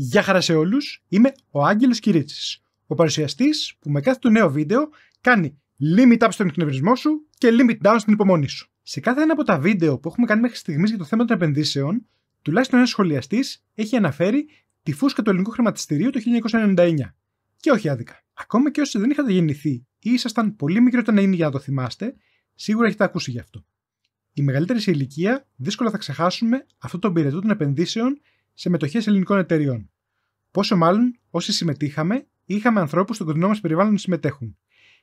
Γεια χαρά σε όλους. είμαι ο Άγγελος Κυρίτσης, ο παρουσιαστής που με κάθε του νέο βίντεο κάνει limit up στον εκνευρισμό σου και limit down στην υπομονή σου. Σε κάθε ένα από τα βίντεο που έχουμε κάνει μέχρι στιγμής για το θέμα των επενδύσεων, τουλάχιστον ένας σχολιαστής έχει αναφέρει τη φούσκα του ελληνικού χρηματιστηρίου το 1999. Και όχι άδικα. Ακόμα και όσοι δεν είχατε γεννηθεί ή ήσασταν πολύ μικροί όταν έγινε για να το θυμάστε, σίγουρα έχετε ακούσει γι' αυτό. Η μεγαλύτερη σε ηλικία δύσκολα θα ξεχάσουμε αυτό το πυρετό των επενδύσεων σε μετοχέ ελληνικών εταιριών. Πόσο μάλλον όσοι συμμετείχαμε είχαμε ανθρώπους στο κοντινό μας περιβάλλον να συμμετέχουν.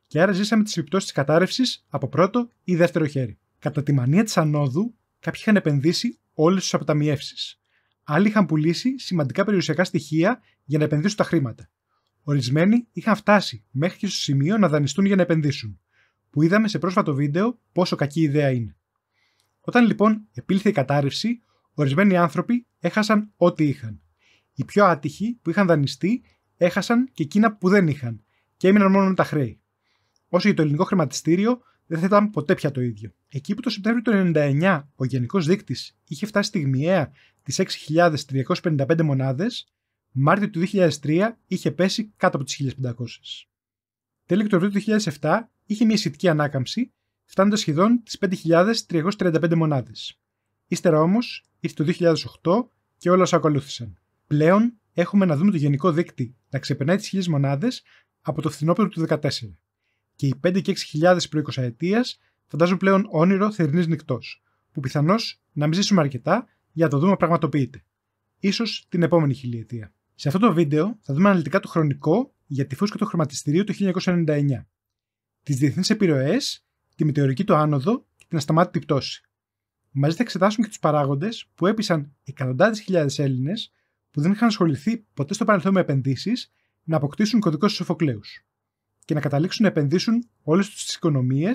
Και άρα ζήσαμε τις επιπτώσεις της κατάρρευσης από πρώτο ή δεύτερο χέρι. Κατά τη μανία της ανόδου, κάποιοι είχαν επενδύσει όλες τις αποταμιεύσεις. Άλλοι είχαν πουλήσει σημαντικά περιουσιακά στοιχεία για να επενδύσουν τα χρήματα. Ορισμένοι είχαν φτάσει μέχρι και στο σημείο να δανειστούν για να επενδύσουν, που είδαμε σε πρόσφατο βίντεο πόσο κακή ιδέα είναι. Όταν λοιπόν επήλθε η κατάρρευση, Ορισμένοι άνθρωποι έχασαν ό,τι είχαν. Οι πιο άτυχοι που είχαν δανειστεί έχασαν και εκείνα που δεν είχαν και έμειναν μόνο με τα χρέη. Όσο για το ελληνικό χρηματιστήριο δεν θα ήταν ποτέ πια το ίδιο. Εκεί που το Σεπτέμβριο του 1999 ο γενικός δείκτης είχε φτάσει στιγμιαία τι 6.355 μονάδες, Μάρτιο του 2003 είχε πέσει κάτω από τις 1.500. Τέλη Οκτωβρίου του 2007 είχε μια σχετική ανάκαμψη, φτάνοντας σχεδόν τις 5.335 μονάδες. Ύστερα όμως ήρθε το 2008 και όλα όσα ακολούθησαν. Πλέον έχουμε να δούμε το γενικό δείκτη να ξεπερνάει τις χιλιάδε μονάδες από το φθινόπωρο του 2014. Και οι 5 και 6 6.000 προοικοσαετία φαντάζουν πλέον όνειρο θερινής νυχτός, που πιθανώς να μην ζήσουμε αρκετά για να το δούμε πραγματοποιείται. σω την επόμενη χιλιετία. Σε αυτό το βίντεο θα δούμε αναλυτικά το χρονικό για τη φούσκα του χρωματιστηρίου του 1999, τις διεθνείς επιρροές, τη μετεωρική του άνοδο και την ασταμάτητη πτώση. Μαζί θα εξετάσουν και τους παράγοντες που έπεισαν εκατοντάδες χιλιάδες Έλληνες που δεν είχαν ασχοληθεί ποτέ στο παρελθόν με επενδύσεις να αποκτήσουν κωδικό στους εφοκλέου και να καταλήξουν να επενδύσουν όλες τους τις οικονομίες,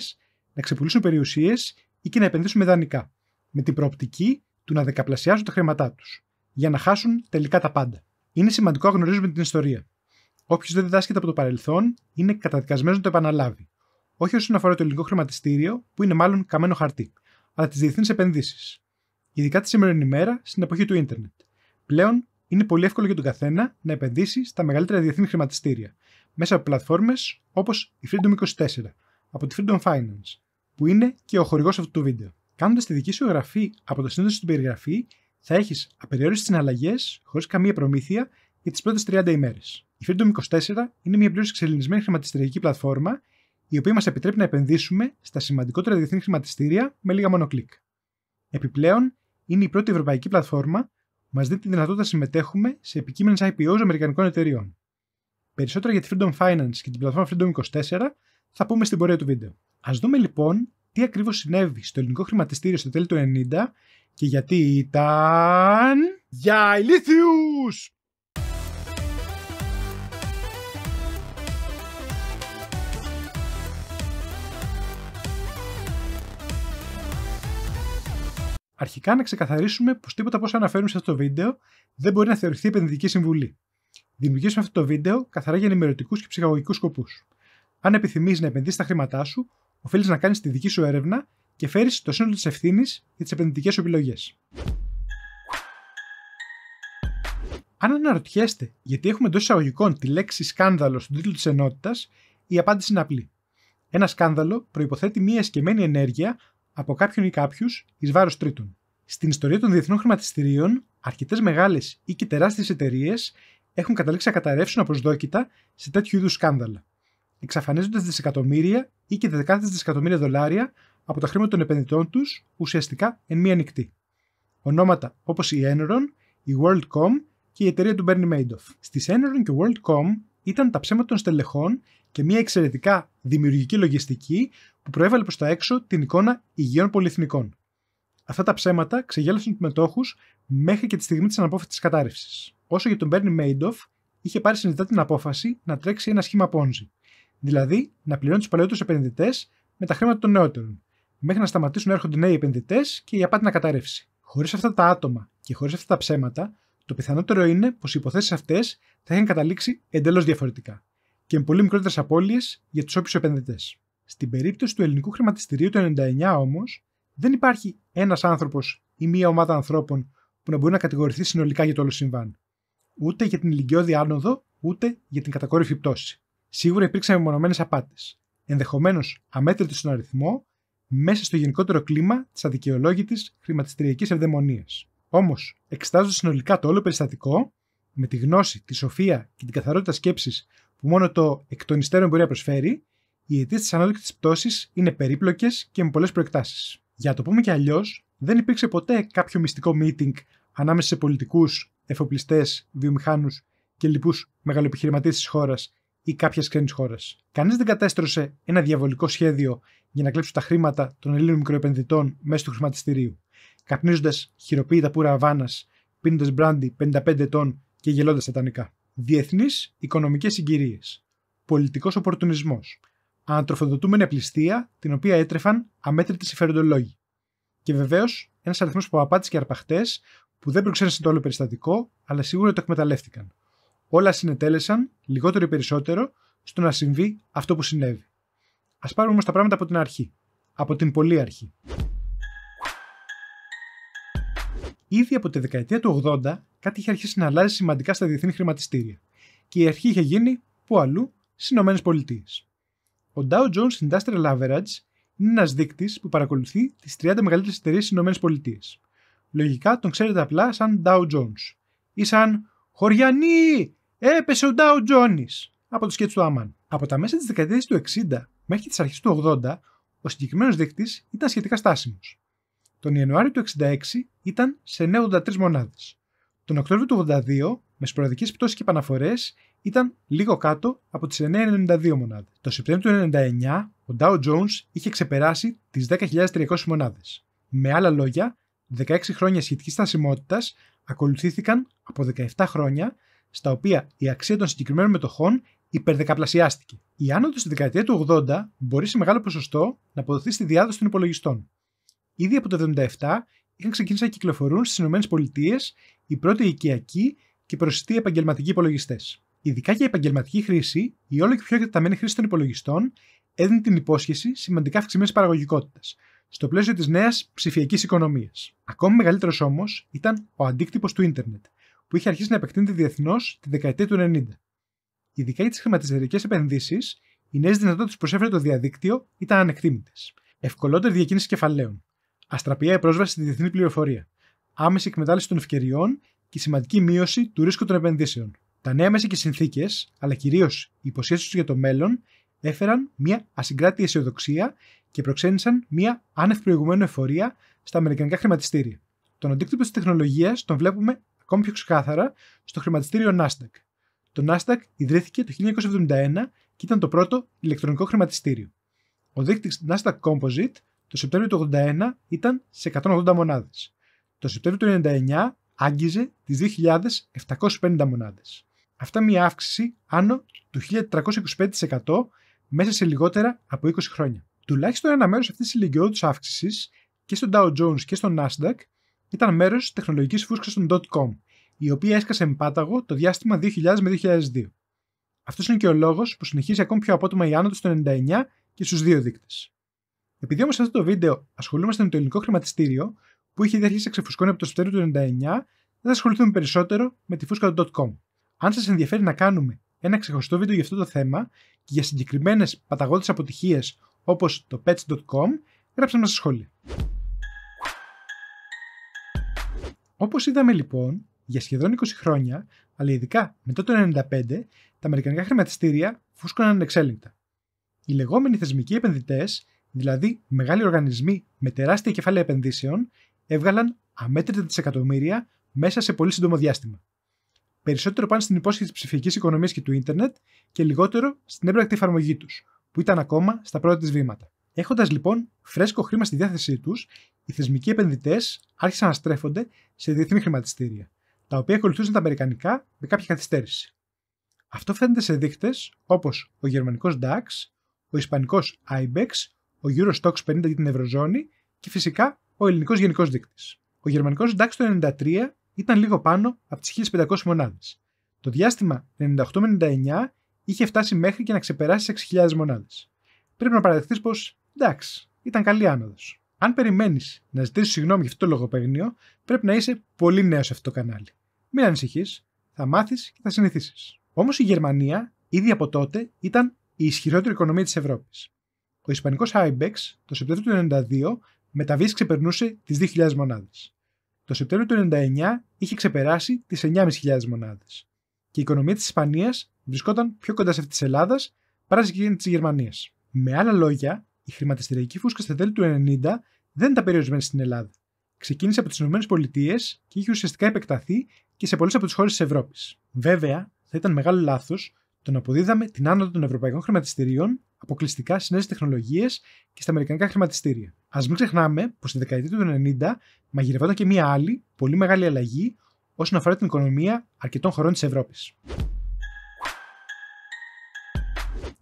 να ξεπουλήσουν περιουσίες ή και να επενδύσουν με δανεικά, με την προοπτική του να δεκαπλασιάζουν τα χρήματά τους, για να χάσουν τελικά τα πάντα. Είναι σημαντικό να γνωρίζουμε την ιστορία. Όποιος δεν διδάσκεται από το παρελθόν είναι καταδικασμένος να το επαναλάβει. Όχι όσον αφορά το ελληνικό χρηματιστήριο, που είναι μάλλον καμένο χαρτί αλλά τις διεθνείς επενδύσεις. Ειδικά τη σημερινή ημέρα, στην εποχή του ίντερνετ. Πλέον είναι πολύ εύκολο για τον καθένα να επενδύσει στα μεγαλύτερα διεθνή χρηματιστήρια μέσα από πλατφόρμες όπως η Freedom24 από τη Freedom Finance, που είναι και ο χορηγός αυτού του βίντεο. Κάνοντας τη δική σου εγγραφή από το σύνδεσμο στην περιγραφή, θα έχεις απεριόριστες συναλλαγές χωρίς καμία προμήθεια για τις πρώτες 30 ημέρες. Η Freedom24 είναι μια πλήρως εξελινισμένη χρηματιστηριακή πλατφόρμα η οποία μας επιτρέπει να επενδύσουμε στα σημαντικότερα διεθνή χρηματιστήρια με λίγα μόνο κλικ. Επιπλέον, είναι η πρώτη ευρωπαϊκή πλατφόρμα που μας δίνει τη δυνατότητα να συμμετέχουμε σε επικείμενες IPOs αμερικανικών εταιριών. Περισσότερα για τη Freedom Finance και την πλατφόρμα Freedom 24 θα πούμε στην πορεία του βίντεο. Ας δούμε λοιπόν τι ακριβώς συνέβη στο ελληνικό χρηματιστήριο στο τέλη του 90 και γιατί ήταν. Για ηλίθιους! Αρχικά να ξεκαθαρίσουμε πως τίποτα από όσα αναφέρουμε σε αυτό το βίντεο δεν μπορεί να θεωρηθεί επενδυτική συμβουλή. Δημιουργήσουμε αυτό το βίντεο καθαρά για ενημερωτικούς και ψυχαγωγικούς σκοπούς. Αν επιθυμείς να επενδύσεις τα χρήματά σου, οφείλεις να κάνεις τη δική σου έρευνα και φέρεις το σύνολο της ευθύνης για τις επενδυτικές σου επιλογές. Αν αναρωτιέστε γιατί έχουμε εντός εισαγωγικών τη λέξη σκάνδαλο στον τίτλο της ενότητας, η απάντηση είναι απλή. Ένα σκάνδαλο προποθέτει μια εσκεμμένη ενέργεια από κάποιον ή κάποιους εις βάρος τρίτων. Στην ιστορία των διεθνών χρηματιστηρίων, αρκετές μεγάλες ή και τεράστιες εταιρείες έχουν καταλήξει να καταρρεύσουν απροσδόκητα σε τέτοιου είδους σκάνδαλα. εξαφανίζοντας δισεκατομμύρια ή και δεκάδες δισεκατομμύρια δολάρια από τα χρήματα των επενδυτών τους ουσιαστικά εν μία νυχτή. Ονόματα όπως η Enron, η WorldCom και η εταιρεία του Bernie Madoff. Στις Enron και WorldCom ήταν τα ψέματα των στελεχών και μια εξαιρετικά δημιουργική λογιστική που προέβαλε προς τα έξω την εικόνα υγιών πολυεθνικών. Αυτά τα ψέματα ξεγέλασαν τους μετόχους μέχρι και τη στιγμή της αναπόφευκτης κατάρρευσης. Όσο για τον Μπέρνι Μέιντοφ, είχε πάρει συνειδητά την απόφαση να τρέξει ένα σχήμα πόνζι. Δηλαδή να πληρώνει τους παλαιότερους επενδυτές με τα χρήματα των νεότερων, μέχρι να σταματήσουν να έρχονται νέοι επενδυτές και η απάτη να καταρρεύσει. Χωρίς αυτά τα άτομα και χωρίς αυτά τα ψέματα, το πιθανότερο είναι πως οι υποθέσεις αυτές θα είχαν καταλήξει εντελώς διαφορετικά και με πολύ μικρότερες απώλειες για τους όποιους επενδυτές. Στην περίπτωση του ελληνικού χρηματιστηρίου του 99 όμως, δεν υπάρχει ένας άνθρωπος ή μία ομάδα ανθρώπων που να μπορεί να κατηγορηθεί συνολικά για το όλο συμβάν. Ούτε για την ηλικιώδη άνοδο, ούτε για την κατακόρυφη πτώση. Σίγουρα υπήρξαν μεμονωμένες απάτες, ενδεχομένως αμέτρητε στον αριθμό, μέσα στο γενικότερο κλίμα της αδικαιολόγητης χρηματιστηριακής ευδαιμονίας. Όμως, εξετάζοντας συνολικά το όλο περιστατικό, με τη γνώση, τη σοφία και την καθαρότητα σκέψης που μόνο το εκ των υστέρων μπορεί να προσφέρει, οι αιτίες της της πτώσης είναι περίπλοκες και με πολλές προεκτάσεις. Για να το πούμε και αλλιώς, δεν υπήρξε ποτέ κάποιο μυστικό meeting ανάμεσα σε πολιτικούς, εφοπλιστές, βιομηχάνους και λοιπούς μεγαλοεπιχειρηματίες της χώρας ή κάποιας ξένης χώρας. Κανείς δεν κατέστρωσε ένα διαβολικό σχέδιο για να κλέψουν τα χρήματα των Ελλήνων μικροεπενδυτών μέσω του χρηματιστηρίου, καπνίζοντας χειροποίητα πουρα Αβάνας, πίνοντας μπράντι 55 ετών και γελώντας σατανικά. Διεθνείς οικονομικές συγκυρίες. Πολιτικός οπορτουνισμός. Ανατροφοδοτούμενη απληστία, την οποία έτρεφαν αμέτρητοι συμφεροντολόγοι. Και βεβαίως ένας αριθμός παπαπάτε και αρπαχτές που δεν προξένεσαν το όλο περιστατικό, αλλά σίγουρα το εκμεταλλεύτηκαν. Όλα συνετέλεσαν, λιγότερο ή περισσότερο, στο να συμβεί αυτό που συνέβη. Ας πάρουμε όμως τα πράγματα από την αρχή. Από την πολύ αρχή. Ήδη από τη δεκαετία του 80 κάτι είχε αρχίσει να αλλάζει σημαντικά στα διεθνή χρηματιστήρια και η αρχή είχε γίνει που αλλού στις Πολιτείες. Ο Dow Jones Industrial Average είναι ένας δείκτης που παρακολουθεί τις 30 μεγαλύτερες εταιρείες στις Πολιτείες. Λογικά τον ξέρετε απλά σαν Dow Jones ή σαν Χωριανή! Έπεσε ο Dow Jones! από το σκέτ του Άμαν. Από τα μέσα της δεκαετίας του 60 μέχρι τις αρχές του 80, ο συγκεκριμένος δείκτης ήταν σχετικά στάσιμος. Τον Ιανουάριο του 1966 ήταν σε 93 μονάδες. Τον Οκτώβριο του 1982, με σποραδικές πτώσεις και επαναφορές, ήταν λίγο κάτω από τις 9,92 μονάδες. Το Σεπτέμβριο του 1999, ο Dow Jones είχε ξεπεράσει τις 10.300 μονάδες. Με άλλα λόγια, 16 χρόνια σχετικής στασιμότητας ακολουθήθηκαν από 17 χρόνια, στα οποία η αξία των συγκεκριμένων μετοχών υπερδεκαπλασιάστηκε. Η άνοδος στη δεκαετία του 80 μπορεί σε μεγάλο ποσοστό να αποδοθεί στη διάδοση των υπολογιστών. Ήδη από το 1977 είχαν ξεκινήσει να κυκλοφορούν στις ΗΠΑ οι πρώτοι οικιακοί και προσιτοί επαγγελματικοί υπολογιστές. Ειδικά για επαγγελματική χρήση, η όλο και πιο εκτεταμένη χρήση των υπολογιστών έδινε την υπόσχεση σημαντικά αυξημένης παραγωγικότητας, στο πλαίσιο της νέας ψηφιακής οικονομίας. Ακόμη μεγαλύτερος όμως ήταν ο αντίκτυπος του ίντερνετ, που είχε αρχίσει να επεκτείνεται διεθνώς τη δεκαετία του 90. Ειδικά για τις χρηματιστηριακές επενδύσεις, οι νέες δυνατότητες που προσέφερε το διαδίκτυο ήταν ανεκτήμητες. Ευκολότερη διακίνηση κεφαλαίων, αστραπιά η πρόσβαση στη διεθνή πληροφορία, άμεση εκμετάλλευση των ευκαιριών και σημαντική μείωση του ρίσκου των επενδύσεων. Τα νέα μέσα και συνθήκες, αλλά κυρίως οι υποσχέσεις τους για το μέλλον, έφεραν μια ασυγκράτη αισιοδοξία και προξένησαν μια άνευ προηγουμένου εφορία στα αμερικανικά χρηματιστήρια. Τον αντίκτυπο της τεχνολογίας τον βλέπουμε ακόμη πιο ξεκάθαρα στο χρηματιστήριο Nasdaq. Το Nasdaq ιδρύθηκε το 1971 και ήταν το πρώτο ηλεκτρονικό χρηματιστήριο. Ο δείκτης Nasdaq Composite το Σεπτέμβριο του 81 ήταν σε 180 μονάδες. Το Σεπτέμβριο του 99 άγγιζε τις 2.750 μονάδες. Αυτά μια αύξηση άνω του 1.325% μέσα σε λιγότερα από 20 χρόνια. Τουλάχιστον ένα μέρος αυτής της ηλικιότητα αύξησης και στον Dow Jones και στον Nasdaq ήταν μέρος της τεχνολογικής φούσκας των .com, η οποία έσκασε με το διάστημα 2000 με 2002. Αυτός είναι και ο λόγος που συνεχίζει ακόμη πιο απότομα η άνοδος στο 99 και στους δύο δείκτες. Επειδή όμως σε αυτό το βίντεο ασχολούμαστε με το ελληνικό χρηματιστήριο, που είχε ήδη σε να ξεφουσκώνει από το Σεπτέμβριο του 1999, θα ασχοληθούμε περισσότερο με τη φούσκα Αν σας ενδιαφέρει να κάνουμε ένα ξεχωριστό βίντεο για αυτό το θέμα και για συγκεκριμένες παταγώδεις αποτυχίες όπως το pets.com, γράψτε μας στα σχόλια. Όπως είδαμε λοιπόν, για σχεδόν 20 χρόνια, αλλά ειδικά μετά το 1995, τα αμερικανικά χρηματιστήρια φούσκωναν ανεξέλεγκτα. Οι λεγόμενοι θεσμικοί επενδυτές Δηλαδή, μεγάλοι οργανισμοί με τεράστια κεφάλαια επενδύσεων έβγαλαν αμέτρητα δισεκατομμύρια μέσα σε πολύ σύντομο διάστημα. Περισσότερο πάνε στην υπόσχεση της ψηφιακής οικονομίας και του ίντερνετ και λιγότερο στην έμπρακτη εφαρμογή τους, που ήταν ακόμα στα πρώτα της βήματα. Έχοντας λοιπόν φρέσκο χρήμα στη διάθεσή τους, οι θεσμικοί επενδυτές άρχισαν να στρέφονται σε διεθνή χρηματιστήρια, τα οποία ακολουθούσαν τα Αμερικανικά με κάποια καθυστέρηση. Αυτό φαίνεται σε δείκτες όπως ο γερμανικός DAX, ο ισπανικός IBEX ο Eurostox 50 για την Ευρωζώνη και φυσικά ο ελληνικός γενικός δείκτης. Ο γερμανικός DAX το 93 ήταν λίγο πάνω από τις 1500 μονάδες. Το διάστημα 98 99 είχε φτάσει μέχρι και να ξεπεράσει τις 6.000 μονάδες. Πρέπει να παραδεχτείς πως εντάξει, ήταν καλή άνοδος. Αν περιμένεις να ζητήσεις συγγνώμη για αυτό το λογοπαίγνιο, πρέπει να είσαι πολύ νέος σε αυτό το κανάλι. Μην ανησυχείς, θα μάθεις και θα συνηθίσεις. Όμως η Γερμανία ήδη από τότε ήταν η ισχυρότερη οικονομία της Ευρώπης ο Ισπανικός Άιμπεξ το Σεπτέμβριο του 1992 μεταβίσεις ξεπερνούσε τις 2.000 μονάδες. Το Σεπτέμβριο του 1999 είχε ξεπεράσει τις 9.500 μονάδες. και η οικονομία της Ισπανίας βρισκόταν πιο κοντά σε αυτή της Ελλάδας παρά σε εκείνη της Γερμανίας. Με άλλα λόγια, η χρηματιστηριακή φούσκα στα τέλη του 1990 δεν ήταν περιορισμένη στην Ελλάδα. Ξεκίνησε από τις ΗΠΑ και είχε ουσιαστικά επεκταθεί και σε πολλές από τις χώρες της Ευρώπης. Βέβαια, θα ήταν μεγάλο λάθος το να αποδίδαμε την άνοδο των ευρωπαϊκών χρηματιστηρίων αποκλειστικά στις νέες τεχνολογίες και στα αμερικανικά χρηματιστήρια. Ας μην ξεχνάμε πως στη δεκαετία του 90 μαγειρευόταν και μία άλλη πολύ μεγάλη αλλαγή όσον αφορά την οικονομία αρκετών χωρών της Ευρώπης.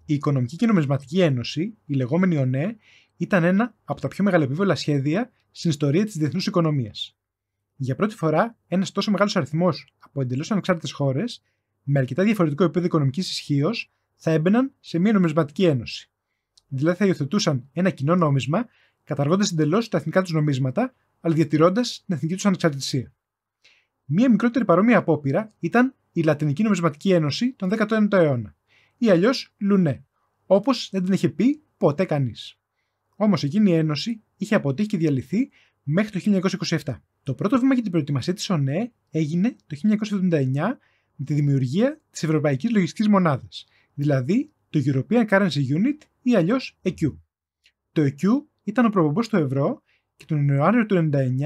Η Οικονομική και Νομισματική Ένωση, η λεγόμενη ΟΝΕ, ήταν ένα από τα πιο μεγαλεπίβολα σχέδια στην ιστορία της διεθνούς οικονομίας. Για πρώτη φορά, ένας τόσο μεγάλος αριθμός από εντελώς ανεξάρτητες χώρες, με αρκετά διαφορετικό επίπεδο οικονομικής ισχύως, θα έμπαιναν σε μια νομισματική ένωση. Δηλαδή θα υιοθετούσαν ένα κοινό νόμισμα, καταργώντας εντελώς τα εθνικά τους νομίσματα, αλλά διατηρώντας την εθνική τους ανεξαρτησία. Μία μικρότερη παρόμοια απόπειρα ήταν η Λατινική Νομισματική Ένωση τον 19ο αιώνα, ή αλλιώς Λουνέ, όπως δεν την είχε πει ποτέ κανείς. Όμως εκείνη η Ένωση είχε αποτύχει και διαλυθεί μέχρι το 1927. Το πρώτο βήμα για την προετοιμασία της ΟΝΕ έγινε το 1979 με τη δημιουργία της Ευρωπαϊκής Λογιστικής Μονάδας, δηλαδή το European Currency Unit ή αλλιώς EQ. Το EQ ήταν ο προπομπός του ευρώ και τον Ιανουάριο του 1999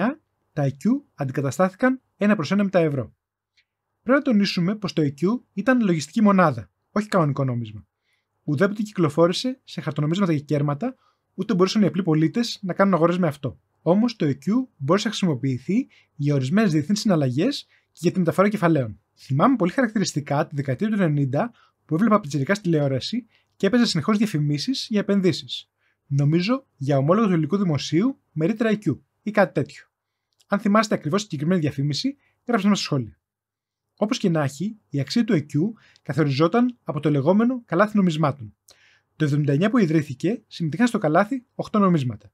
τα EQ αντικαταστάθηκαν ένα προς ένα με τα ευρώ. Πρέπει να τονίσουμε πως το EQ ήταν λογιστική μονάδα, όχι κανονικό νόμισμα. Ουδέποτε κυκλοφόρησε σε χαρτονομίσματα και κέρματα, ούτε μπορούσαν οι απλοί πολίτες να κάνουν αγορές με αυτό. Όμως το EQ μπορούσε να χρησιμοποιηθεί για ορισμένες διεθνείς συναλλαγές και για τη μεταφορά κεφαλαίων. Θυμάμαι πολύ χαρακτηριστικά τη δεκαετία του 90 που έβλεπα πιτσιρικά στη τηλεόραση και έπαιζε συνεχώς διαφημίσεις για επενδύσεις. Νομίζω για ομόλογο του ελληνικού δημοσίου με ρήτρα IQ ή κάτι τέτοιο. Αν θυμάστε ακριβώς τη συγκεκριμένη διαφήμιση, γράψτε μα σχόλια. Όπως και να έχει, η αξία του IQ καθοριζόταν από το λεγόμενο καλάθι νομισμάτων. Το 79 που ιδρύθηκε, συμμετείχαν στο καλάθι 8 νομίσματα.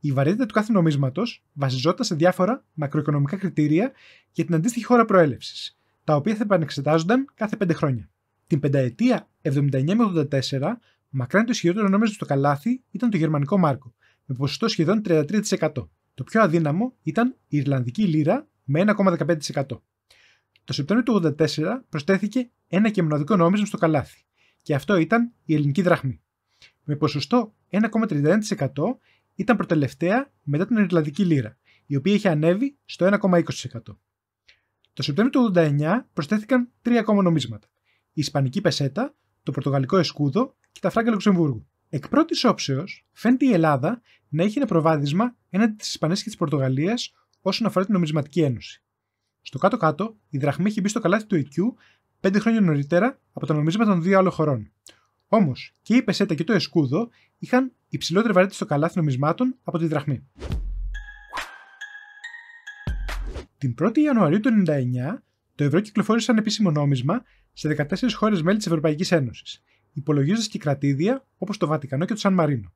Η βαρύτητα του κάθε νομίσματος βασιζόταν σε διάφορα μακροοικονομικά κριτήρια για την αντίστοιχη χώρα προέλευσης, τα οποία θα επανεξετάζονταν κάθε 5 χρόνια. Την πενταετία 79 84, μακράν το ισχυρότερο νόμισμα στο καλάθι ήταν το γερμανικό μάρκο, με ποσοστό σχεδόν 33%. Το πιο αδύναμο ήταν η Ιρλανδική λίρα με 1,15%. Το Σεπτέμβριο του 84% προσθέθηκε ένα και μοναδικό νόμισμα στο καλάθι, και αυτό ήταν η ελληνική δραχμή. Με ποσοστό 1,31% ήταν προτελευταία μετά την Ιρλανδική λίρα, η οποία είχε ανέβει στο 1,20%. Το Σεπτέμβριο του 89 προσθέθηκαν τρία ακόμα νομίσματα η Ισπανική πεσέτα, το Πορτογαλικό εσκούδο και τα φράγκα Λουξεμβούργου. Εκ πρώτης όψεως, φαίνεται η Ελλάδα να έχει ένα προβάδισμα έναντι της Ισπανίας και της Πορτογαλίας όσον αφορά την νομισματική ένωση. Στο κάτω-κάτω, η δραχμή έχει μπει στο καλάθι του Οικιού 5 χρόνια νωρίτερα από τα νομίσματα των δύο άλλων χωρών. Όμως και η Πεσέτα και το Εσκούδο είχαν υψηλότερη βαρύτητα στο καλάθι νομισμάτων από τη δραχμή. Την 1η Ιανουαρίου του 1999, το ευρώ κυκλοφόρησε σαν επίσημο νόμισμα σε 14 χώρες μέλη της Ευρωπαϊκής Ένωσης, υπολογίζοντας και κρατήδια όπως το Βατικανό και το Σαν Μαρίνο.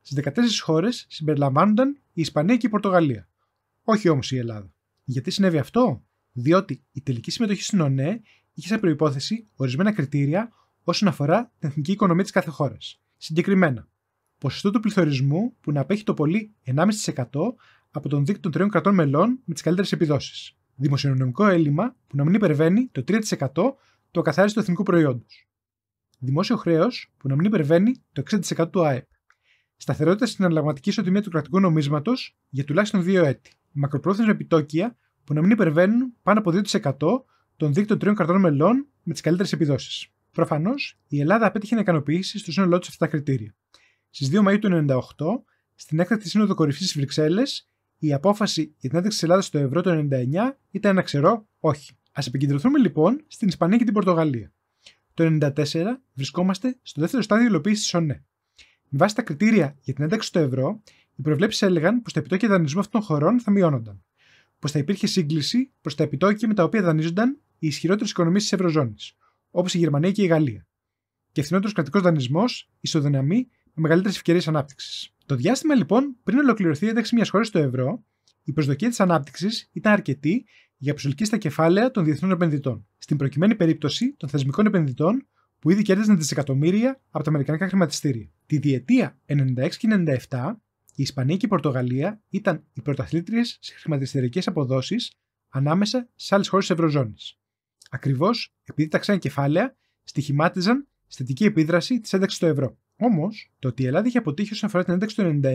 Στι 14 χώρε συμπεριλαμβάνονταν η Ισπανία και η Πορτογαλία. Όχι όμως η Ελλάδα. Γιατί συνέβη αυτό, διότι η τελική συμμετοχή στην ΟΝΕ είχε σαν προπόθεση ορισμένα κριτήρια όσον αφορά την εθνική οικονομία της κάθε χώρας. Συγκεκριμένα, ποσοστό του πληθωρισμού που να απέχει το πολύ 1,5% από τον δείκτη των τριών κρατών μελών με τις καλύτερες επιδόσεις. Δημοσιονομικό έλλειμμα που να μην υπερβαίνει το 3% το καθάρισμα του εθνικού προϊόντος. Δημόσιο χρέος που να μην υπερβαίνει το 60% του ΑΕΠ. Σταθερότητα στην αλλαγματική ισοτιμία του κρατικού νομίσματος για τουλάχιστον 2 έτη. Μακροπρόθεσμα επιτόκια που να μην υπερβαίνουν πάνω από 2% των δίκτυων τριών κρατών μελών με τις καλύτερες επιδόσεις. Προφανώς, η Ελλάδα απέτυχε να ικανοποιήσει στο σύνολό της αυτά τα κριτήρια. Στις 2 Μαου του 1998, στην έκτακτη σύνοδο κορυφής της Βρυξέλλες, η απόφαση για την ένταξη της Ελλάδας στο ευρώ το 1999 ήταν ένα ξερό όχι. Ας επικεντρωθούμε λοιπόν στην Ισπανία και την Πορτογαλία. Το 1994 βρισκόμαστε στο δεύτερο στάδιο υλοποίησης της ΩΝΕ. Με βάση τα κριτήρια για την ένταξη στο ευρώ, οι προβλέψεις έλεγαν πως τα επιτόκια δανεισμού αυτών των χωρών θα μειώνονταν. Πως θα υπήρχε σύγκληση προς τα επιτόκια με τα οποία δανείζονταν οι ισχυρότερες οικονομίες της Ευρωζώνης, όπως η Γερμανία και η Γαλλία. Και φθηνότερος κρατικός δανεισμός ισοδυναμεί με μεγαλύτερες ευκαιρίες ανάπτυξης. Το διάστημα λοιπόν πριν ολοκληρωθεί η ένταξη μιας χώρας στο ευρώ, η προσδοκία της ανάπτυξης ήταν αρκετή για προσελκύει στα κεφάλαια των διεθνών επενδυτών. Στην προκειμένη περίπτωση των θεσμικών επενδυτών που ήδη κέρδισαν δισεκατομμύρια από τα Αμερικανικά χρηματιστήρια. Τη διετία 96 και 97, η Ισπανία και η Πορτογαλία ήταν οι πρωταθλήτριες σε χρηματιστηριακές αποδόσεις ανάμεσα σε άλλες χώρες της Ευρωζώνης. Ακριβώς επειδή τα ξένα κεφάλαια στοιχημάτιζαν στη επίδραση της ένταξης στο ευρώ. Όμως, το ότι η Ελλάδα είχε αποτύχει όσον αφορά την ένταξη του 99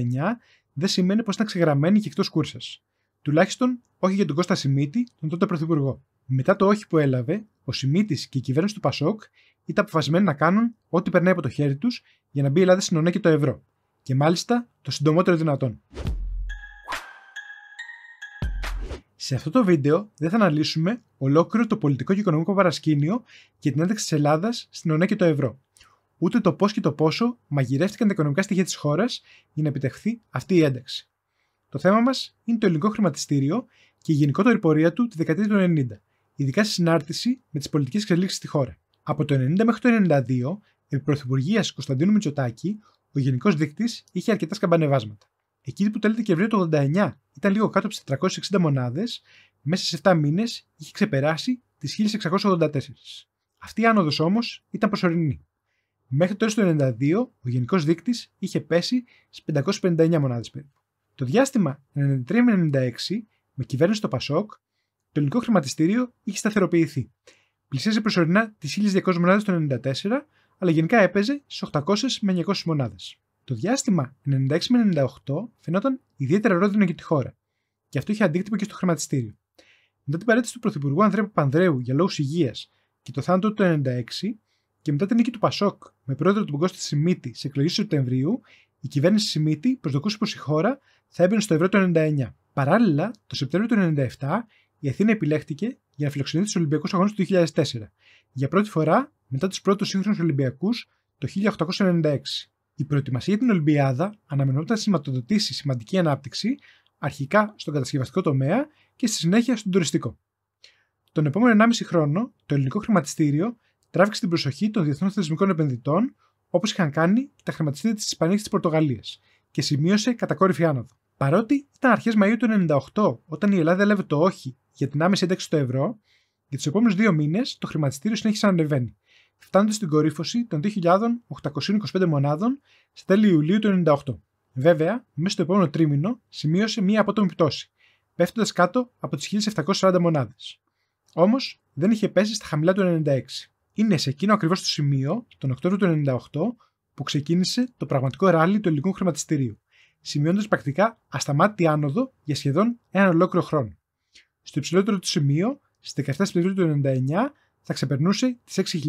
δεν σημαίνει πως ήταν ξεγραμμένη και εκτός κούρσας. Τουλάχιστον όχι για τον Κώστα Σιμίτη, τον τότε Πρωθυπουργό. Μετά το όχι που έλαβε, ο Σιμίτης και η κυβέρνηση του Πασόκ ήταν αποφασισμένοι να κάνουν ό,τι περνάει από το χέρι τους για να μπει η Ελλάδα στην ΟΝΕ και το ευρώ. Και μάλιστα το συντομότερο δυνατόν. Σε αυτό το βίντεο δεν θα αναλύσουμε ολόκληρο το πολιτικό και οικονομικό παρασκήνιο και την ένταξη της Ελλάδας στην ΟΝΕ και το ευρώ. Ούτε το πώς και το πόσο μαγειρεύτηκαν τα οικονομικά στοιχεία της χώρας για να επιτευχθεί αυτή η ένταξη. Το θέμα μας είναι το ελληνικό χρηματιστήριο και η γενικότερη πορεία του τη δεκαετία του 90, ειδικά στη συνάρτηση με τις πολιτικές εξελίξεις στη χώρα. Από το 90 μέχρι το 92, επί Πρωθυπουργία Κωνσταντίνου Μητσοτάκη, ο γενικός δείκτης είχε αρκετά σκαμπανεβάσματα. Εκεί που και Δεκεμβρίου του 89 ήταν λίγο κάτω από τις 460 μονάδες, μέσα σε 7 μήνες είχε ξεπεράσει τις 1684. Αυτή η άνοδος όμως ήταν προσωρινή. Μέχρι το τέλος του 92, ο γενικός δείκτης είχε πέσει στις 559 μονάδες περίπου. Το διάστημα 93 96, με κυβέρνηση στο Πασόκ, το ελληνικό χρηματιστήριο είχε σταθεροποιηθεί. Πλησίαζε προσωρινά τις 1.200 μονάδες το 94, αλλά γενικά έπαιζε στις 800 900 μονάδες. Το διάστημα 96 98 φαινόταν ιδιαίτερα ρόδινο για τη χώρα, και αυτό είχε αντίκτυπο και στο χρηματιστήριο. Μετά την παρέτηση του Πρωθυπουργού Ανδρέα Πανδρέου για λόγους υγείας και το θάνατο του 96, και μετά την νίκη του Πασόκ με πρόεδρο του Μπογκόστη Σιμίτη σε εκλογέ Σεπτεμβρίου, η κυβέρνηση Σιμίτη προσδοκούσε πως η χώρα θα έμπαινε στο ευρώ το 99. Παράλληλα, το Σεπτέμβριο του 97 η Αθήνα επιλέχτηκε για να φιλοξενεί του Ολυμπιακούς Αγώνες του 2004. Για πρώτη φορά μετά τους πρώτους σύγχρονους Ολυμπιακούς το 1896. Η προετοιμασία για την Ολυμπιάδα αναμενόταν να σηματοδοτήσει σημαντική ανάπτυξη αρχικά στον κατασκευαστικό τομέα και στη συνέχεια στον τουριστικό. Τον επόμενο 1,5 χρόνο, το ελληνικό χρηματιστήριο τράβηξε την προσοχή των διεθνών θεσμικών επενδυτών, όπως είχαν κάνει τα χρηματιστήρια της Ισπανίας και της Πορτογαλίας, και σημείωσε κατακόρυφη άνοδο. Παρότι ήταν αρχές Μαου του 1998 όταν η Ελλάδα έλαβε το όχι για την άμεση ένταξη στο ευρώ, για τους επόμενους δύο μήνες το χρηματιστήριο συνέχισε να ανεβαίνει, φτάνοντας στην κορύφωση των 2.825 μονάδων στα τέλη Ιουλίου του 1998. Βέβαια, μέσα στο επόμενο τρίμηνο σημείωσε μία απότομη πτώση, πέφτοντας κάτω από τις 1.740 μονάδες. Όμως, δεν είχε πέσει στα χαμηλά του 96 είναι σε εκείνο ακριβώς το σημείο, τον Οκτώβριο του 1998, που ξεκίνησε το πραγματικό ράλι του ελληνικού χρηματιστηρίου, σημειώνοντας πρακτικά ασταμάτητη άνοδο για σχεδόν έναν ολόκληρο χρόνο. Στο υψηλότερο του σημείο, στις 17 Σεπτεμβρίου του 1999, θα ξεπερνούσε τις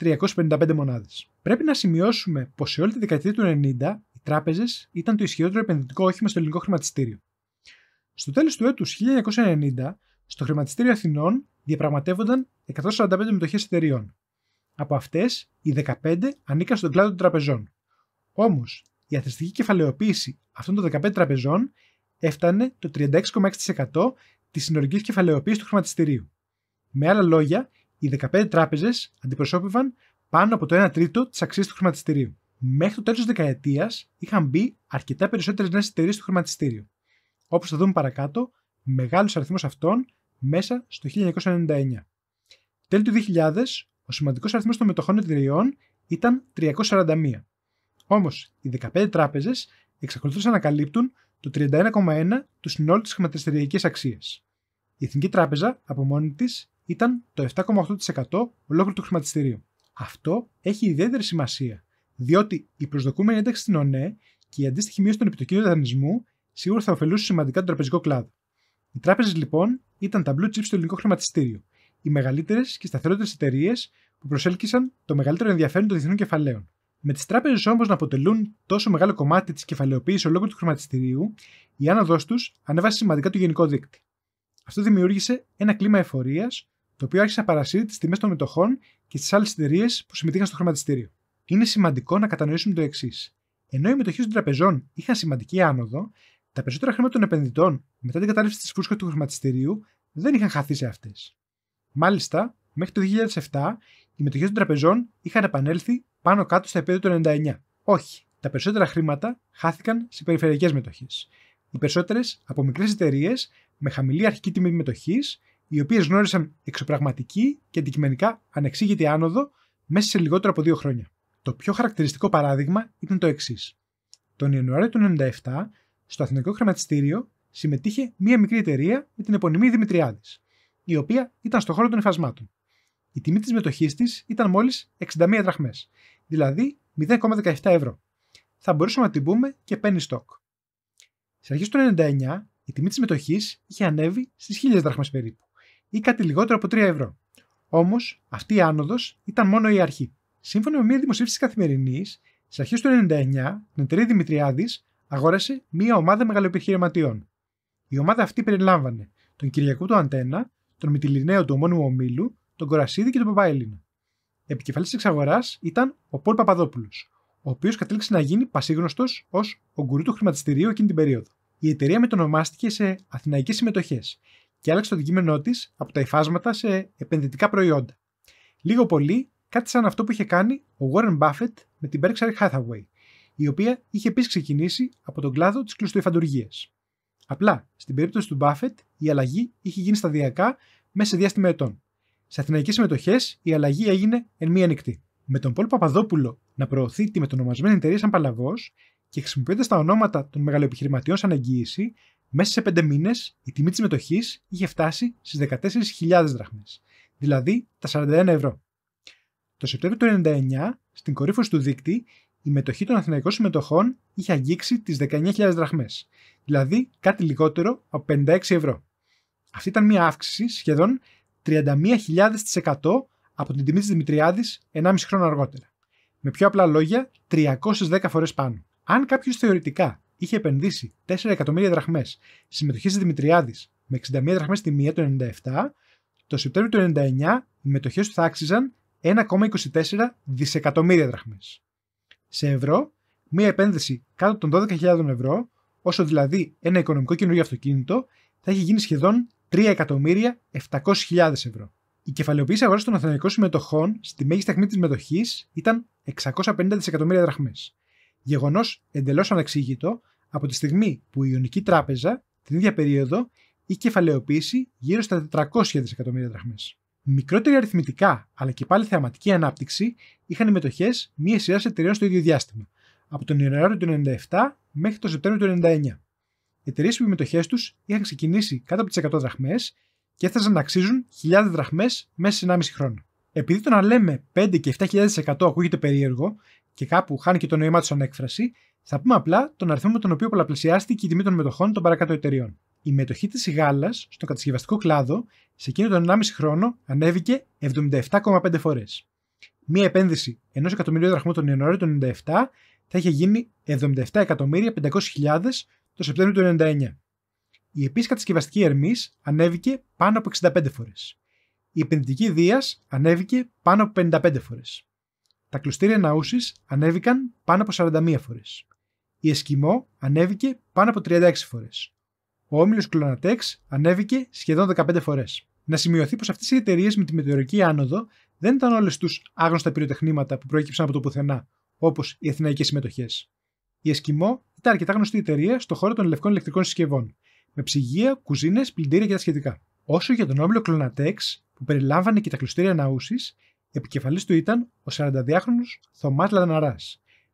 6.355 μονάδες. Πρέπει να σημειώσουμε πως σε όλη τη δεκαετία του 1990, οι τράπεζες ήταν το ισχυρότερο επενδυτικό όχημα στο ελληνικό χρηματιστήριο. Στο τέλος του έτους 1990, στο χρηματιστήριο Αθηνών διαπραγματεύονταν 145 μετοχέ εταιρεών. Από αυτές, οι 15 ανήκαν στον κλάδο των τραπεζών. Όμως, η αθρηστική κεφαλαιοποίηση αυτών των 15 τραπεζών έφτανε το 36,6% της συνολικής κεφαλαιοποίησης του χρηματιστηρίου. Με άλλα λόγια, οι 15 τράπεζες αντιπροσώπευαν πάνω από το 1 τρίτο της αξίας του χρηματιστηρίου. Μέχρι το τέλος της δεκαετίας είχαν μπει αρκετά περισσότερες νέες εταιρείες στο χρηματιστήριο. Όπως θα δούμε παρακάτω, μεγάλος αριθμός αυτών μέσα στο 1999. Τέλη του 2000, ο σημαντικός αριθμός των μετοχών εταιριών ήταν 341. Όμως, οι 15 τράπεζες εξακολουθούσαν να καλύπτουν το 31,1 του συνόλου της χρηματιστηριακής αξίας. Η Εθνική Τράπεζα από μόνη της ήταν το 7,8% ολόκληρου του χρηματιστηρίου. Αυτό έχει ιδιαίτερη σημασία, διότι η προσδοκούμενη ένταξη στην ΟΝΕ και η αντίστοιχη μείωση των επιτοκίων δανεισμού σίγουρα θα ωφελούσε σημαντικά τον τραπεζικό κλάδο. Οι τράπεζες λοιπόν ήταν τα blue chips στο ελληνικό χρηματιστήριο, οι μεγαλύτερες και σταθερότερες εταιρείες που προσέλκυσαν το μεγαλύτερο ενδιαφέρον των διεθνών κεφαλαίων. Με τις τράπεζες όμως να αποτελούν τόσο μεγάλο κομμάτι της κεφαλαιοποίησης ολόκληρου του χρηματιστηρίου, η άνοδος τους ανέβασε σημαντικά το γενικό δίκτυο. Αυτό δημιούργησε ένα κλίμα εφορίας, το οποίο άρχισε να παρασύρει τις τιμές των μετοχών και στις άλλες εταιρείες που συμμετείχαν στο χρηματιστήριο. Είναι σημαντικό να κατανοήσουμε το εξής. Ενώ οι μετοχέ των τραπεζών είχαν σημαντική άνοδο, τα περισσότερα χρήματα των επενδυτών μετά την κατάρρευση της φούσκα του χρηματιστηρίου δεν είχαν χαθεί σε αυτές. Μάλιστα, μέχρι το 2007 οι μετοχές των τραπεζών είχαν επανέλθει πάνω κάτω στα επίπεδα του 99. Όχι, τα περισσότερα χρήματα χάθηκαν σε περιφερειακές μετοχές. Οι περισσότερες από μικρές εταιρείες με χαμηλή αρχική τιμή μετοχής, οι οποίες γνώρισαν εξωπραγματική και αντικειμενικά ανεξήγητη άνοδο μέσα σε λιγότερο από δύο χρόνια. Το πιο χαρακτηριστικό παράδειγμα ήταν το εξής. Τον Ιανουάριο του 97, στο Αθηνικό Χρηματιστήριο συμμετείχε μία μικρή εταιρεία με την επωνυμή Δημητριάδης, η οποία ήταν στον χώρο των υφασμάτων. Η τιμή της μετοχή της ήταν μόλις 61 δραχμές, δηλαδή 0,17 ευρώ. Θα μπορούσαμε να την πούμε και penny stock. Στι αρχές του 1999 η τιμή της μετοχή είχε ανέβει στις 1000 δραχμές περίπου, ή κάτι λιγότερο από 3 ευρώ. Όμως, αυτή η άνοδος ήταν μόνο η αρχή. Σύμφωνα με μία δημοσίευση της Καθημερινής, στι αρχές του 99, η εταιρεία Δημητριάδης αγόρασε μία ομάδα μεγαλοεπιχειρηματιών. Η ομάδα αυτή περιλάμβανε τον Κυριακού του Αντένα, τον Μιτιλινέο του Ομόνιου ομίλου, τον Κορασίδη και τον Παπαέλληνα. Επικεφαλής της εξαγοράς ήταν ο Πολ Παπαδόπουλος, ο οποίος κατέληξε να γίνει πασίγνωστος ως ο γκουρού του χρηματιστηρίου εκείνη την περίοδο. Η εταιρεία μετονομάστηκε σε Αθηναϊκές Συμμετοχές και άλλαξε το αντικείμενό της από τα υφάσματα σε επενδυτικά προϊόντα. Λίγο πολύ κάτι σαν αυτό που είχε κάνει ο Warren Buffett με την Berkshire Hathaway η οποία είχε επίσης ξεκινήσει από τον κλάδο της κλειστοιφαντουργία. Απλά, στην περίπτωση του Μπάφετ, η αλλαγή είχε γίνει σταδιακά μέσα σε διάστημα ετών. Σε αθηναϊκές συμμετοχές, η αλλαγή έγινε εν μία νυχτή. Με τον Πολ Παπαδόπουλο να προωθεί τη μετονομασμένη εταιρεία σαν παλαβός και χρησιμοποιώντας τα ονόματα των μεγαλοεπιχειρηματιών σαν εγγύηση, μέσα σε πέντε μήνες η τιμή της συμμετοχής είχε φτάσει στις 14.000 δραχμές, δηλαδή τα 41 ευρώ. Το Σεπτέμβριο του 1999, στην κορύφωση του δείκτη, η μετοχή των Αθηναϊκών συμμετοχών είχε αγγίξει τις 19.000 δραχμές, δηλαδή κάτι λιγότερο από 56 ευρώ. Αυτή ήταν μια αύξηση σχεδόν 31.000% από την τιμή της Δημητριάδης 1,5 χρόνο αργότερα. Με πιο απλά λόγια, 310 φορές πάνω. Αν κάποιος θεωρητικά είχε επενδύσει 4 εκατομμύρια δραχμές στη συμμετοχή της Δημητριάδης με 61 δραχμές στη μία το 97, το Σεπτέμβριο του 99 οι μετοχές του θα άξιζαν 1,24 δισεκατομμύρια δραχμές σε ευρώ μία επένδυση κάτω των 12.000 ευρώ, όσο δηλαδή ένα οικονομικό καινούργιο αυτοκίνητο, θα έχει γίνει σχεδόν 3.700.000 ευρώ. Η κεφαλαιοποίηση αγοράς των Αθηναϊκών συμμετοχών στη μέγιστη ταχμή της μετοχής ήταν 650 δισεκατομμύρια δραχμές. Γεγονός εντελώς ανεξήγητο από τη στιγμή που η Ιωνική Τράπεζα την ίδια περίοδο είχε κεφαλαιοποίηση γύρω στα 400 δισεκατομμύρια δραχμές. Μικρότερη αριθμητικά αλλά και πάλι θεαματική ανάπτυξη είχαν οι μετοχές μία σειρά εταιρεών στο ίδιο διάστημα, από τον Ιανουάριο του 1997 μέχρι τον Σεπτέμβριο του 1999. Οι εταιρείες που οι μετοχές τους είχαν ξεκινήσει κάτω από τις 100 δραχμές και έφτασαν να αξίζουν χιλιάδες δραχμές μέσα σε 1,5 χρόνο. Επειδή το να λέμε 5 και 7.000% ακούγεται περίεργο και κάπου χάνει και το νόημά τους ανέκφραση, θα πούμε απλά τον αριθμό με τον οποίο πολλαπλασιάστηκε η τιμή των μετοχών των παρακάτω εταιρεών η μετοχή της Γάλλας στο κατασκευαστικό κλάδο σε εκείνο τον 1,5 χρόνο ανέβηκε 77,5 φορές. Μία επένδυση ενός εκατομμυρίου δραχμού τον Ιανουάριο του 1997 θα είχε γίνει 77.500.000 το Σεπτέμβριο του 1999. Η επίσης κατασκευαστική Ερμής ανέβηκε πάνω από 65 φορές. Η επενδυτική Δίας ανέβηκε πάνω από 55 φορές. Τα κλουστήρια Ναούσης ανέβηκαν πάνω από 41 φορές. Η Εσκιμό ανέβηκε πάνω από 36 φορές ο όμιλος κλονατέξ ανέβηκε σχεδόν 15 φορές. Να σημειωθεί πως αυτές οι εταιρείες με τη μετεωρική άνοδο δεν ήταν όλες τους άγνωστα πυροτεχνήματα που προέκυψαν από το πουθενά, όπως οι εθνικέ συμμετοχές. Η Εσκιμό ήταν αρκετά γνωστή εταιρεία στον χώρο των λευκών ηλεκτρικών συσκευών, με ψυγεία, κουζίνες, πλυντήρια και τα σχετικά. Όσο για τον όμιλο κλονατέξ που περιλάμβανε και τα κλωστήρια ναούση, επικεφαλής του ήταν ο 42χρονο Θωμά Λαναρά,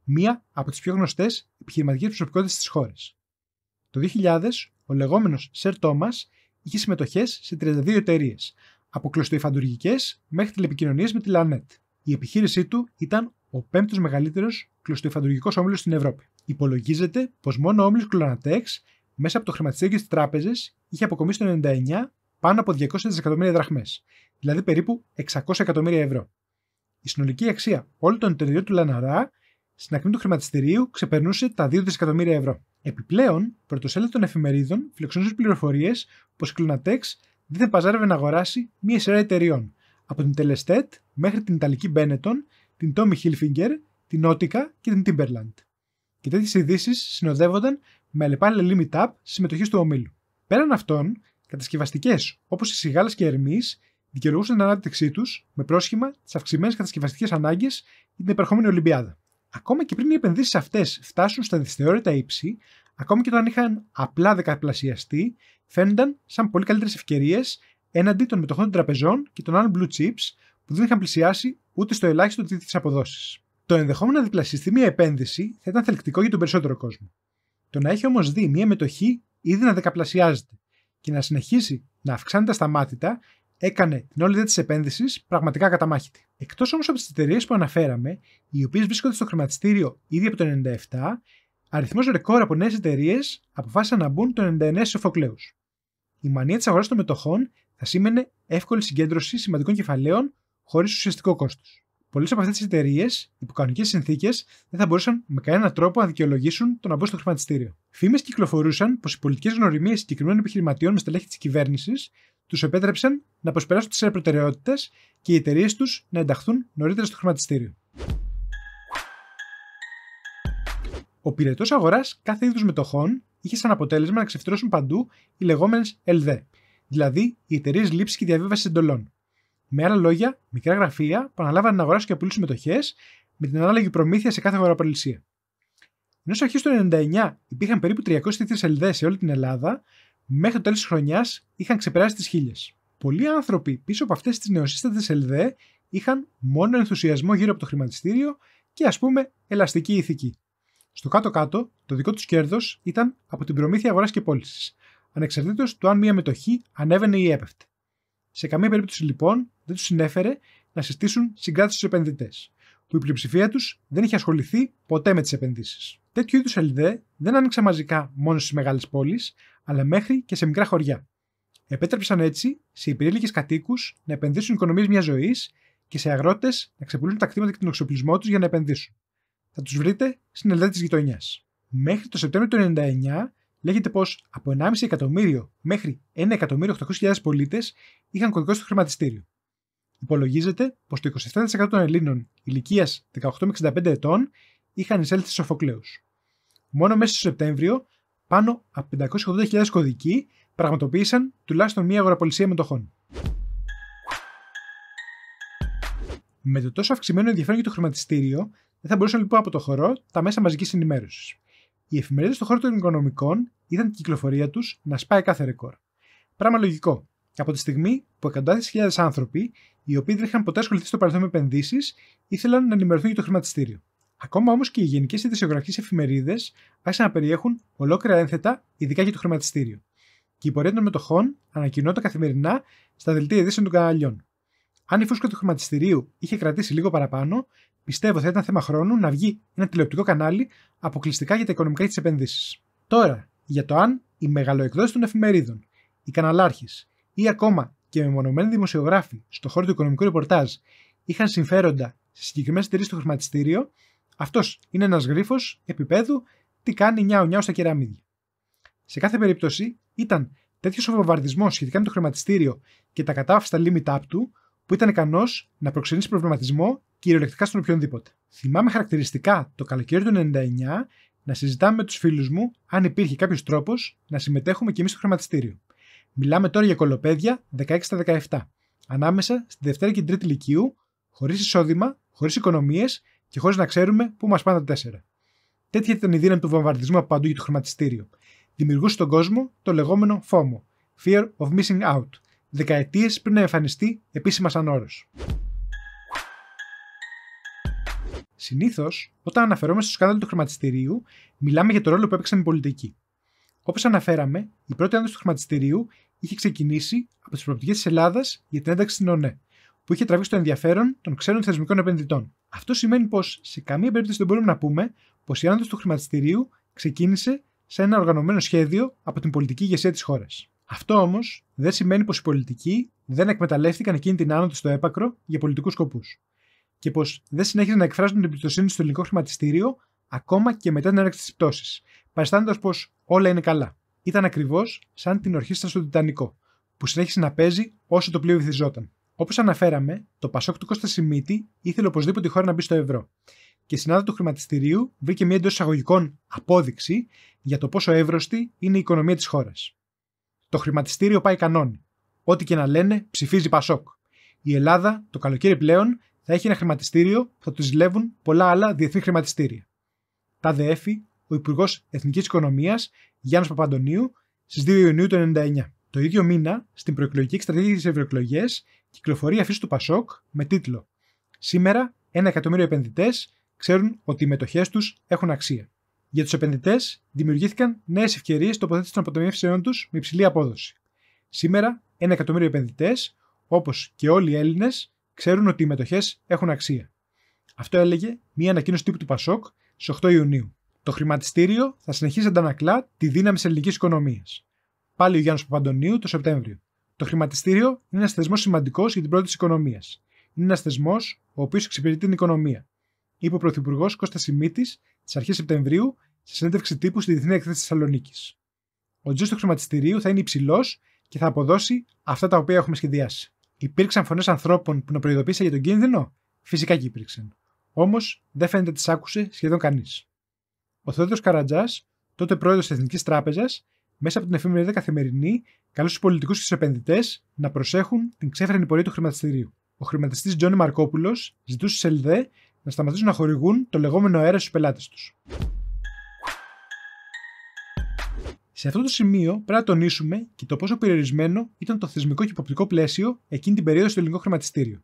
μία από τις πιο γνωστές επιχειρηματικές προσωπικότητες της χώρας. Το 2000, ο λεγόμενος Σερ Τόμας είχε συμμετοχές σε 32 εταιρείες, από κλωστοϊφαντουργικές μέχρι τηλεπικοινωνίες με τη Λανέτ. Η επιχείρησή του ήταν ο πέμπτος μεγαλύτερος κλωστοϊφαντουργικός όμιλος στην Ευρώπη. Υπολογίζεται πως μόνο ο όμιλος Κλωνατέξ μέσα από το χρηματιστήριο και τι τράπεζε είχε αποκομίσει το 99 πάνω από 200 δισεκατομμύρια δραχμές, δηλαδή περίπου 600 εκατομμύρια ευρώ. Η συνολική αξία όλων των εταιρεών του Λαναρά στην ακμή του χρηματιστηρίου ξεπερνούσε τα 2 δισεκατομμύρια ευρώ. Επιπλέον, πρωτοσέλιδο των εφημερίδων φιλοξενούσε πληροφορίες πως η Clunatex δεν παζάρευε να αγοράσει μία σειρά εταιριών, από την Telestet μέχρι την Ιταλική Benetton, την Tommy Hilfiger, την Nautica και την Timberland. Και τέτοιες ειδήσεις συνοδεύονταν με αλλεπάλληλα limit up συμμετοχής του ομίλου. Πέραν αυτών, κατασκευαστικές όπως οι Σιγάλες και Ερμής δικαιολογούσαν την ανάπτυξή τους με πρόσχημα τι αυξημένες κατασκευαστικές ανάγκες για την επερχόμενη Ολυμπιάδα. Ακόμα και πριν οι επενδύσεις αυτές φτάσουν στα δυσθεώρητα ύψη, ακόμα και όταν είχαν απλά δεκαπλασιαστεί, φαίνονταν σαν πολύ καλύτερες ευκαιρίες έναντι των μετοχών των τραπεζών και των άλλων blue chips που δεν είχαν πλησιάσει ούτε στο ελάχιστο της αποδόση. Το ενδεχόμενο να διπλασιαστεί μια επένδυση θα ήταν θελκτικό για τον περισσότερο κόσμο. Το να έχει όμως δει μια μετοχή ήδη να δεκαπλασιάζεται και να συνεχίσει να αυξάνεται μάτια έκανε την όλη της επένδυσης πραγματικά καταμάχητη. Εκτός όμως από τις εταιρείες που αναφέραμε, οι οποίες βρίσκονται στο χρηματιστήριο ήδη από το 97, αριθμός ρεκόρ από νέες εταιρείες αποφάσισαν να μπουν το 99 σε Η μανία της αγοράς των μετοχών θα σήμαινε εύκολη συγκέντρωση σημαντικών κεφαλαίων χωρίς ουσιαστικό κόστος. Πολλές από αυτές τις εταιρείες, υπό κανονικές συνθήκες, δεν θα μπορούσαν με κανέναν τρόπο να δικαιολογήσουν το να μπουν στο χρηματιστήριο. Φήμες κυκλοφορούσαν πως οι πολιτικές γνωριμίες συγκεκριμένων επιχειρηματιών με στελέχη της κυβέρνησης τους επέτρεψαν να προσπεράσουν τις προτεραιότητες και οι εταιρείες τους να ενταχθούν νωρίτερα στο χρηματιστήριο. Ο πυρετός αγοράς κάθε είδους μετοχών είχε σαν αποτέλεσμα να ξεφτρώσουν παντού οι λεγόμενες ΕΛΔΕ, δηλαδή οι εταιρείες λήψης και διαβίβασης εντολών. Με άλλα λόγια, μικρά γραφεία που να αγοράσουν και πουλήσουν μετοχέ με την ανάλογη προμήθεια σε κάθε αγοραπολισία. Ενώ στι αρχές του 1999 υπήρχαν περίπου 300 τέτοιε σελίδες σε όλη την Ελλάδα, μέχρι το τέλος της χρονιάς είχαν ξεπεράσει τις χίλιες. Πολλοί άνθρωποι πίσω από αυτές τις νεοσύστατες σελίδε είχαν μόνο ενθουσιασμό γύρω από το χρηματιστήριο και ας πούμε ελαστική ηθική. Στο κάτω-κάτω, το δικό τους κέρδος ήταν από την προμήθεια αγοράς και πώλησης, ανεξαρτήτως του αν μια μετοχή ανέβαινε ή έπεφτε. Σε καμία περίπτωση λοιπόν δεν τους συνέφερε να συστήσουν συγκράτηση στους επενδυτές, που η πλειοψηφία τους δεν είχε ασχοληθεί ποτέ με τις επενδύσεις. Τέτοιου είδους ΕΛΔΕ δεν άνοιξαν μαζικά μόνο στις μεγάλες πόλεις, αλλά μέχρι και σε μικρά χωριά. Επέτρεψαν έτσι σε υπηρήλικε κατοίκους να επενδύσουν οικονομίες μιας ζωής και σε αγρότες να ξεπουλούν τα κτήματα και τον εξοπλισμό τους για να επενδύσουν. Θα τους βρείτε στην ΕΛΔΕ της γειτονιάς. Μέχρι το Σεπτέμβριο του 1999 λέγεται πως από 1,5 εκατομμύριο μέχρι 1.800.000 πολίτες είχαν κωδικό στο χρηματιστήριο υπολογίζεται πως το 27% των Ελλήνων ηλικίας 18 με 65 ετών είχαν εισέλθει στους Σοφοκλέου. Μόνο μέσα στο Σεπτέμβριο, πάνω από 580.000 κωδικοί πραγματοποίησαν τουλάχιστον μία αγοραπολισία μετοχών. Με το τόσο αυξημένο ενδιαφέρον για το χρηματιστήριο, δεν θα μπορούσαν λοιπόν από το χωρό τα μέσα μαζικής ενημέρωσης. Οι εφημερίδες στον χώρο των οικονομικών είδαν την κυκλοφορία τους να σπάει κάθε ρεκόρ. Πράγμα λογικό, από τη στιγμή που εκατοντάδες χιλιάδες άνθρωποι οι οποίοι δεν είχαν ποτέ ασχοληθεί στο παρελθόν με επενδύσεις, ήθελαν να ενημερωθούν για το χρηματιστήριο. Ακόμα όμως και οι γενικές ειδησιογραφικές εφημερίδες άρχισαν να περιέχουν ολόκληρα ένθετα, ειδικά για το χρηματιστήριο. Και η πορεία των μετοχών ανακοινόταν καθημερινά στα δελτία ειδήσεων των καναλιών. Αν η φούσκα του χρηματιστηρίου είχε κρατήσει λίγο παραπάνω, πιστεύω θα ήταν θέμα χρόνου να βγει ένα τηλεοπτικό κανάλι αποκλειστικά για τα οικονομικά της επενδύσεις. Τώρα, για το αν οι μεγαλοεκδόσει των εφημερίδων, οι καναλάρχες ή ακόμα και μεμονωμένοι δημοσιογράφοι στον χώρο του οικονομικού ρεπορτάζ είχαν συμφέροντα σε συγκεκριμένες εταιρείες στο χρηματιστήριο, αυτός είναι ένας γρίφος επίπεδου τι κάνει νιάου νιάου στα κεραμίδια. Σε κάθε περίπτωση ήταν τέτοιος ο βομβαρδισμός σχετικά με το χρηματιστήριο και τα κατάφαστα limit up του, που ήταν ικανός να προξενήσει προβληματισμό κυριολεκτικά στον οποιονδήποτε. Θυμάμαι χαρακτηριστικά το καλοκαίρι του 99 να συζητάμε με τους φίλους μου αν υπήρχε κάποιος τρόπος να συμμετέχουμε κι εμείς στο χρηματιστήριο. Μιλάμε τώρα για κολοπέδια 16 17, ανάμεσα στη Δευτέρα και την Τρίτη Λυκείου, χωρίς εισόδημα, χωρίς οικονομίες και χωρίς να ξέρουμε πού μας πάνε τα τέσσερα. Τέτοια ήταν η δύναμη του βομβαρδισμού από παντού για το χρηματιστήριο. Δημιουργούσε στον κόσμο το λεγόμενο FOMO, Fear of Missing Out, δεκαετίες πριν να εμφανιστεί επίσημα σαν όρος. Συνήθως, όταν αναφερόμαστε στο σκάνδαλο του χρηματιστηρίου, μιλάμε για το ρόλο που έπαιξαν οι πολιτικοί. Όπως αναφέραμε, η πρώτη άνοδο του χρηματιστηρίου είχε ξεκινήσει από τις προοπτικές της Ελλάδας για την ένταξη στην ΟΝΕ, που είχε τραβήξει το ενδιαφέρον των ξένων θεσμικών επενδυτών. Αυτό σημαίνει πως σε καμία περίπτωση δεν μπορούμε να πούμε πως η άνοδο του χρηματιστηρίου ξεκίνησε σε ένα οργανωμένο σχέδιο από την πολιτική ηγεσία της χώρας. Αυτό όμως δεν σημαίνει πως οι πολιτικοί δεν εκμεταλλεύτηκαν εκείνη την άνοδο στο έπακρο για πολιτικούς σκοπούς και πως δεν συνέχισαν να εκφράζουν την εμπιστοσύνη στο ελληνικό χρηματιστήριο ακόμα και μετά την έναρξη της πτώσης, παριστάνοντας πως όλα είναι καλά. Ήταν ακριβώς σαν την ορχήστρα στο Τιτανικό, που συνέχισε να παίζει όσο το πλοίο βυθιζόταν. Όπως αναφέραμε, το Πασόκ του Κώστα Σιμίτη ήθελε οπωσδήποτε η χώρα να μπει στο ευρώ. Και η συνάδα του χρηματιστηρίου βρήκε μια εντός εισαγωγικών απόδειξη για το πόσο εύρωστη είναι η οικονομία της χώρας. Το χρηματιστήριο πάει κανόνι. Ό,τι και να λένε, ψηφίζει Πασόκ. Η Ελλάδα το καλοκαίρι πλέον θα έχει ένα χρηματιστήριο που θα τους ζηλεύουν πολλά άλλα διεθνή χρηματιστήρια. Τα ΔΕΕΦΗ ο Υπουργός Εθνικής Οικονομίας Γιάννης Παπαντονίου στις 2 Ιουνίου του 1999. Το ίδιο μήνα, στην προεκλογική εκστρατεία της Ευρωεκλογές, κυκλοφορεί αφήση του Πασόκ με τίτλο Σήμερα, ένα εκατομμύριο επενδυτές ξέρουν ότι οι μετοχές τους έχουν αξία. Για τους επενδυτές, δημιουργήθηκαν νέες ευκαιρίες τοποθέτηση των αποταμιεύσεών τους με υψηλή απόδοση. Σήμερα, ένα εκατομμύριο επενδυτές, όπως και όλοι οι Έλληνες, ξέρουν ότι οι μετοχές έχουν αξία. Αυτό έλεγε μια ανακοίνωση τύπου του Πασόκ στις 8 Ιουνίου. Το χρηματιστήριο θα συνεχίσει να αντανακλά τη δύναμη της ελληνικής οικονομίας. Πάλι ο Γιάννης Παπαντονίου το Σεπτέμβριο. Το χρηματιστήριο είναι ένας θεσμός σημαντικός για την πρώτη της οικονομίας. Είναι ένας θεσμός ο οποίος εξυπηρετεί την οικονομία. Είπε ο Πρωθυπουργός Κώστας Σιμίτης στις αρχές Σεπτεμβρίου σε συνέντευξη τύπου στη Διεθνή Εκθέση Θεσσαλονίκης. Ο τζος του χρηματιστηρίου θα είναι υψηλός και θα αποδώσει αυτά τα οποία έχουμε σχεδιάσει. Υπήρξαν φωνές ανθρώπων που να προειδοποίησαν για τον κίνδυνο. Φυσικά και υπήρξαν. Όμως δεν φαίνεται τις άκουσε σχεδόν κανείς. Ο Θεόδωρος Καρατζάς, τότε πρόεδρος της Εθνικής Τράπεζας, μέσα από την εφημερίδα Καθημερινή, καλούσε τους πολιτικούς και τους επενδυτές να προσέχουν την ξέφρενη πορεία του χρηματιστηρίου. Ο χρηματιστής Τζόνι Μαρκόπουλος ζητούσε σε ΕΛΔΕ να σταματήσουν να χορηγούν το λεγόμενο αέρα στους πελάτες τους. Σε αυτό το σημείο πρέπει να τονίσουμε και το πόσο περιορισμένο ήταν το θεσμικό και υποπτικό πλαίσιο εκείνη την περίοδο στο ελληνικό χρηματιστήριο.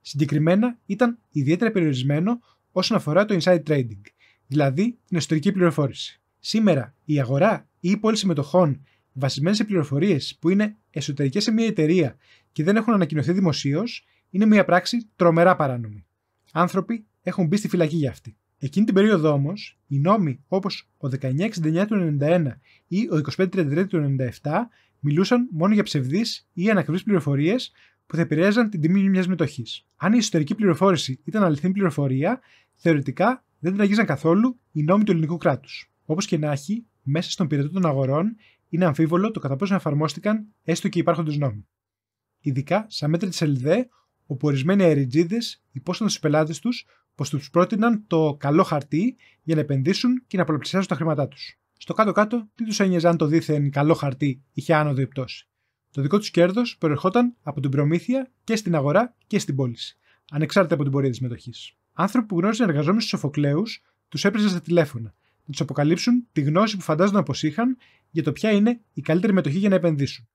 Συγκεκριμένα ήταν ιδιαίτερα περιορισμένο όσον αφορά το inside trading, δηλαδή την εσωτερική πληροφόρηση. Σήμερα η αγορά ή η πώληση μετοχών βασισμένε σε πληροφορίες που είναι εσωτερικές σε μια εταιρεία και δεν έχουν ανακοινωθεί δημοσίως είναι μια πράξη τρομερά παράνομη. Άνθρωποι έχουν μπει στη φυλακή για αυτή. Εκείνη την περίοδο όμως, οι νόμοι όπως ο 1969 του 1991 ή ο 2533 του 1997 μιλούσαν μόνο για ψευδείς ή ανακριβείς πληροφορίες που θα επηρέαζαν την τιμή μιας μετοχής. Αν η εσωτερική πληροφόρηση ήταν αληθινή πληροφορία, θεωρητικά δεν τραγίζαν καθόλου οι νόμοι του ελληνικού κράτους. Όπως και να έχει, μέσα στον πυρετό των αγορών είναι αμφίβολο το κατά πόσο εφαρμόστηκαν έστω και υπάρχοντες νόμοι. Ειδικά στα μέτρα της ΕΛΔΕ, όπου ορισμένοι αεριτζίδες υπόσχαν στους πελάτες τους πως τους πρότειναν το καλό χαρτί για να επενδύσουν και να πολλαπλασιάσουν τα χρήματά τους. Στο κάτω-κάτω, τι τους ένοιαζε αν το δίθεν καλό χαρτί είχε άνοδο ή πτώση. Το δικό τους κέρδος προερχόταν από την προμήθεια και στην αγορά και στην πώληση, ανεξάρτητα από την πορεία της μετοχή. Άνθρωποι που γνώριζαν εργαζόμενους Σοφοκλέους τους έπαιζαν στα τηλέφωνα να τους αποκαλύψουν τη γνώση που φαντάζονταν πως είχαν για το ποια είναι η καλύτερη μετοχή για να επενδύσουν.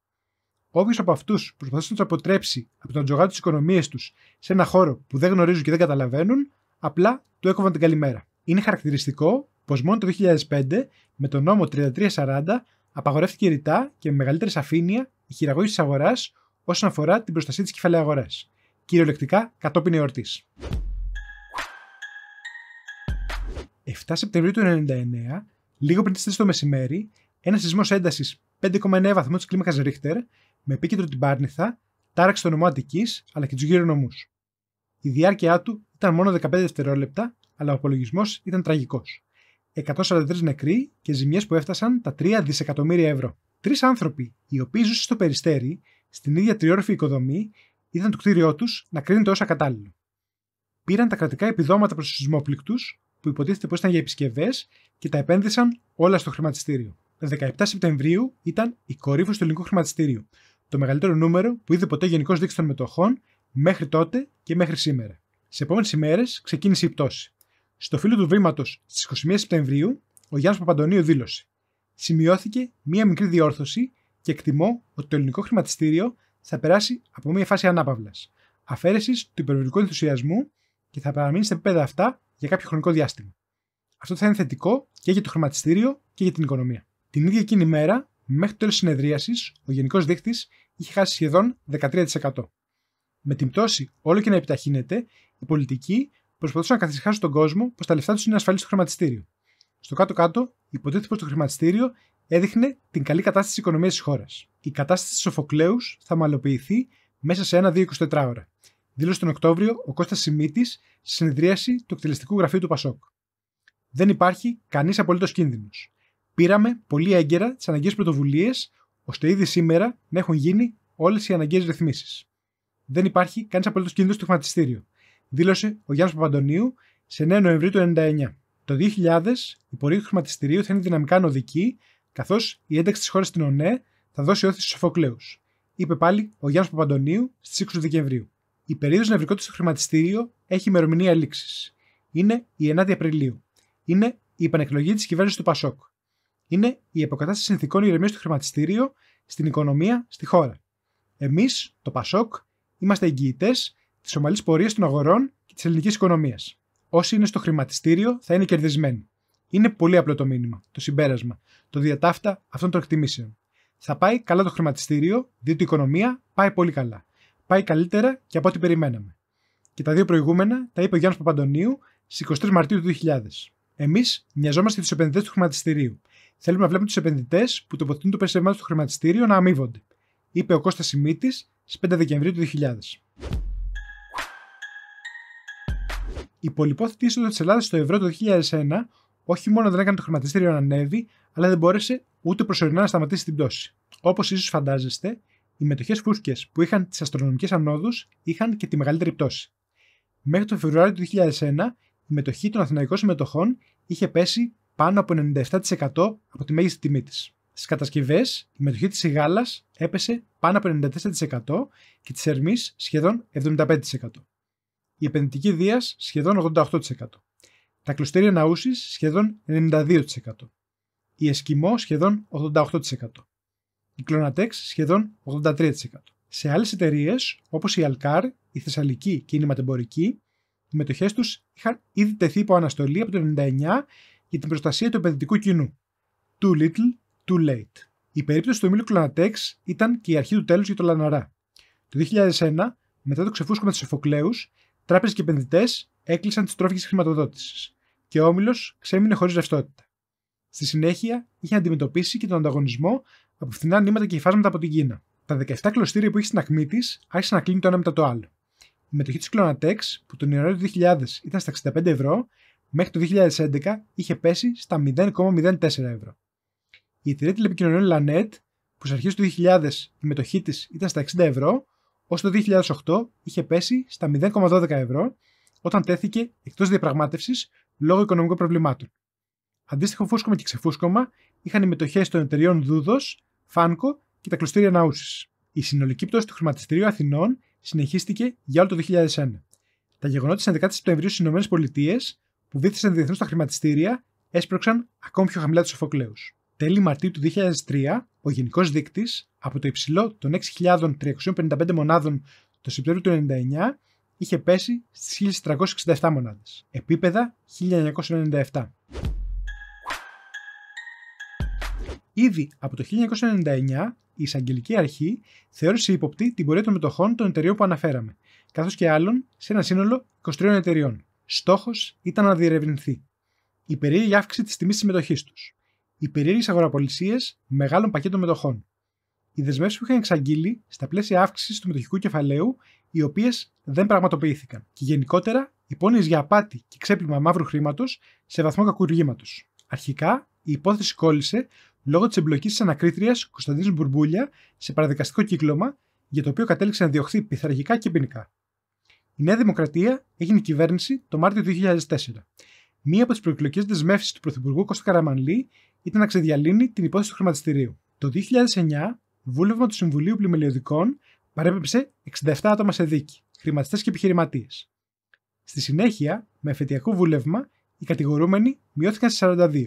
Όποιος από αυτούς προσπαθούσε να τους αποτρέψει από το να τζογάρουν τι οικονομίες τους σε ένα χώρο που δεν γνωρίζουν και δεν καταλαβαίνουν, απλά του έκοβαν την καλημέρα. Είναι χαρακτηριστικό πως μόνο το 2005 με τον νόμο 3340 απαγορεύτηκε ρητά και με μεγαλύτερη σαφήνεια η χειραγώγηση της αγοράς όσον αφορά την προστασία της κεφαλαία αγοράς. Κυριολεκτικά κατόπιν εορτής. 7 Σεπτεμβρίου του 1999, λίγο πριν τις 3 το μεσημέρι, ένας σεισμός έντασης 5,9 βαθμού της κλίμακας Ρίχτερ, με επίκεντρο την Πάρνηθα, τάραξε το νομό Αττικής αλλά και τους γύρω νομούς. Η διάρκεια του ήταν μόνο 15 δευτερόλεπτα, αλλά ο απολογισμός ήταν τραγικός. 143 νεκροί και ζημιές που έφτασαν τα 3 δισεκατομμύρια ευρώ. Τρεις άνθρωποι, οι οποίοι ζούσαν στο περιστέρι, στην ίδια τριόρφη οικοδομή, είδαν το κτίριό τους να κρίνεται ως ακατάλληλο. Πήραν τα κρατικά επιδόματα προς τους σεισμόπληκτους, που υποτίθεται πως ήταν για επισκευές και τα επένδυσαν όλα στο χρηματιστήριο. 17 Σεπτεμβρίου ήταν η κορύφωση του ελληνικού χρηματιστήριου, το μεγαλύτερο νούμερο που είδε ποτέ γενικό δείκτη των μετοχών μέχρι τότε και μέχρι σήμερα. Σε επόμενες ημέρες ξεκίνησε η πτώση. Στο φίλο του βήματος στις 21 Σεπτεμβρίου, ο Γιάννης Παπαντονίου δήλωσε: Σημειώθηκε μία μικρή διόρθωση και εκτιμώ ότι το ελληνικό χρηματιστήριο θα περάσει από μία φάση ανάπαυλας, αφαίρεσης του υπερβολικού ενθουσιασμού και θα παραμείνει σε επίπεδα αυτά για κάποιο χρονικό διάστημα. Αυτό θα είναι θετικό και για το χρηματιστήριο και για την οικονομία. Την ίδια εκείνη μέρα, μέχρι το τέλος της συνεδρίασης, ο γενικός δείκτης είχε χάσει σχεδόν 13%. Με την πτώση όλο και να επιταχύνεται, οι πολιτικοί προσπαθούσαν να καθισχάσουν τον κόσμο πως τα λεφτά τους είναι ασφαλή στο χρηματιστήριο. Στο κάτω-κάτω, υποτίθεται πως το χρηματιστήριο έδειχνε την καλή κατάσταση της οικονομίας της χώρας. Η κατάσταση της Σοφοκλέους θα μαλοποιηθεί μέσα σε ένα-δύο 24 ώρα δήλωσε τον Οκτώβριο ο Κώστας Σιμίτης στη συνεδρίαση του εκτελεστικού γραφείου του Πασόκ. Δεν υπάρχει κανείς απολύτως κίνδυνος. Πήραμε πολύ έγκαιρα τις αναγκαίες πρωτοβουλίες, ώστε ήδη σήμερα να έχουν γίνει όλες οι αναγκαίες ρυθμίσεις. Δεν υπάρχει κανείς απολύτως κίνδυνος στο χρηματιστήριο, δήλωσε ο Γιάννης Παπαντονίου σε 9 Νοεμβρίου του 1999. Το 2000, η πορεία του χρηματιστηρίου θα είναι δυναμικά ανωδική, καθώς η ένταξη της χώρας στην ΟΝΕ θα δώσει όθηση στους είπε πάλι ο Γιάννης Παπαντονίου στις 20 Δεκεμβρίου. Η περίοδος νευρικότητας στο χρηματιστήριο έχει ημερομηνία λήξης. Είναι η 9η Απριλίου. Είναι η επανεκλογή της κυβέρνησης του Πασόκ. Είναι η αποκατάσταση συνθηκών ηρεμίας στο χρηματιστήριο, στην οικονομία, στη χώρα. Εμείς, το Πασόκ, είμαστε εγγυητές της ομαλής πορείας των αγορών και της ελληνικής οικονομίας. Όσοι είναι στο χρηματιστήριο θα είναι κερδισμένοι. Είναι πολύ απλό το μήνυμα, το συμπέρασμα, το διατάφτα αυτών των εκτιμήσεων. Θα πάει καλά το χρηματιστήριο, διότι η οικονομία πάει πολύ καλά πάει καλύτερα και από ό,τι περιμέναμε. Και τα δύο προηγούμενα τα είπε ο Γιάννης Παπαντονίου στις 23 Μαρτίου του 2000. Εμεί μοιαζόμαστε για τους επενδυτές του χρηματιστηρίου. Θέλουμε να βλέπουμε τους επενδυτές που τοποθετούν το περισσεύμα του στο χρηματιστήριο να αμείβονται, είπε ο Κώστας Σιμίτης στις 5 Δεκεμβρίου του 2000. Η πολυπόθητη είσοδο της Ελλάδας στο ευρώ το 2001 όχι μόνο δεν έκανε το χρηματιστήριο να ανέβει, αλλά δεν μπόρεσε ούτε προσωρινά να σταματήσει την πτώση. Όπως ίσως φαντάζεστε, οι μετοχές φούσκες που είχαν τις αστρονομικές ανόδους είχαν και τη μεγαλύτερη πτώση. Μέχρι το Φεβρουάριο του 2001, η μετοχή των αθηναϊκών συμμετοχών είχε πέσει πάνω από 97% από τη μέγιστη τιμή της. Στις κατασκευές, η μετοχή της Γάλα έπεσε πάνω από 94% και της Ερμής σχεδόν 75%. Η επενδυτική Δίας σχεδόν 88%. Τα κλωστήρια Ναούσης σχεδόν 92%. Η Εσκιμό σχεδόν 88% η Clonatex σχεδόν 83%. Σε άλλες εταιρείες, όπως η Alcar, η Θεσσαλική και η Νηματεμπορική, οι μετοχές τους είχαν ήδη τεθεί υπό αναστολή από το 1999 για την προστασία του επενδυτικού κοινού. Too little, too late. Η περίπτωση του Εμίλου Clonatex ήταν και η αρχή του τέλους για το Λαναρά. Το 2001, μετά το με του Εφοκλέους, τράπεζες και επενδυτές έκλεισαν τις τρόφικες χρηματοδότησης και ο όμιλος ξέμεινε χωρίς ρευστότητα. Στη συνέχεια, είχε αντιμετωπίσει και τον ανταγωνισμό από φθηνά νήματα και υφάσματα από την Κίνα. Τα 17 κλωστήρια που είχε στην ακμή της άρχισαν να κλείνουν το ένα μετά το άλλο. Η μετοχή της Clonatex, που τον Ιανουάριο του 2000 ήταν στα 65 ευρώ, μέχρι το 2011 είχε πέσει στα 0,04 ευρώ. Η εταιρεία τηλεπικοινωνιών Lanet, που στις αρχές του 2000 η μετοχή της ήταν στα 60 ευρώ, ως το 2008 είχε πέσει στα 0,12 ευρώ, όταν τέθηκε εκτός διαπραγμάτευσης λόγω οικονομικών προβλημάτων. Αντίστοιχο φούσκομα και ξεφούσκομα είχαν οι μετοχές των εταιριών Δούδος Φάνκο και τα κλωστήρια Ναούσης. Η συνολική πτώση του χρηματιστηρίου Αθηνών συνεχίστηκε για όλο το 2001. Τα γεγονότα της 11η Σεπτεμβρίου στις ΗΠΑ, που βήθησαν διεθνώς τα χρηματιστήρια, έσπρωξαν ακόμη πιο χαμηλά τους εφοκλέου. Τέλη Μαρτίου του 2003, ο γενικός δείκτης από το υψηλό των 6.355 μονάδων το Σεπτέμβριο του 1999 είχε πέσει στις 1.367 μονάδες, επίπεδα 1997. Ήδη από το 1999 η εισαγγελική αρχή θεώρησε υποπτή την πορεία των μετοχών των εταιριών που αναφέραμε, καθώς και άλλων σε ένα σύνολο 23 εταιριών. Στόχος ήταν να διερευνηθεί η περίεργη αύξηση της τιμής της μετοχή τους, οι περίεργες αγοραπολισίες μεγάλων πακέτων μετοχών, οι δεσμεύσεις που είχαν εξαγγείλει στα πλαίσια αύξησης του μετοχικού κεφαλαίου, οι οποίες δεν πραγματοποιήθηκαν, και γενικότερα οι για απάτη και ξέπλυμα μαύρου χρήματος σε βαθμό κακουργήματος. Αρχικά, η υπόθεση κόλλησε λόγω της εμπλοκής της ανακρίτριας Κωνσταντίνη Μπουρμπούλια σε παραδικαστικό κύκλωμα για το οποίο κατέληξε να διωχθεί πειθαρχικά και ποινικά. Η Νέα Δημοκρατία έγινε κυβέρνηση το Μάρτιο 2004. Μία από τις προεκλογικές δεσμεύσεις του Πρωθυπουργού Κώστα Καραμανλή ήταν να ξεδιαλύνει την υπόθεση του χρηματιστηρίου. Το 2009, βούλευμα του Συμβουλίου Πλημελιωδικών παρέπεψε 67 άτομα σε δίκη, χρηματιστές και επιχειρηματίες. Στη συνέχεια, με εφετειακό βούλευμα, οι κατηγορούμενοι μειώθηκαν σε 42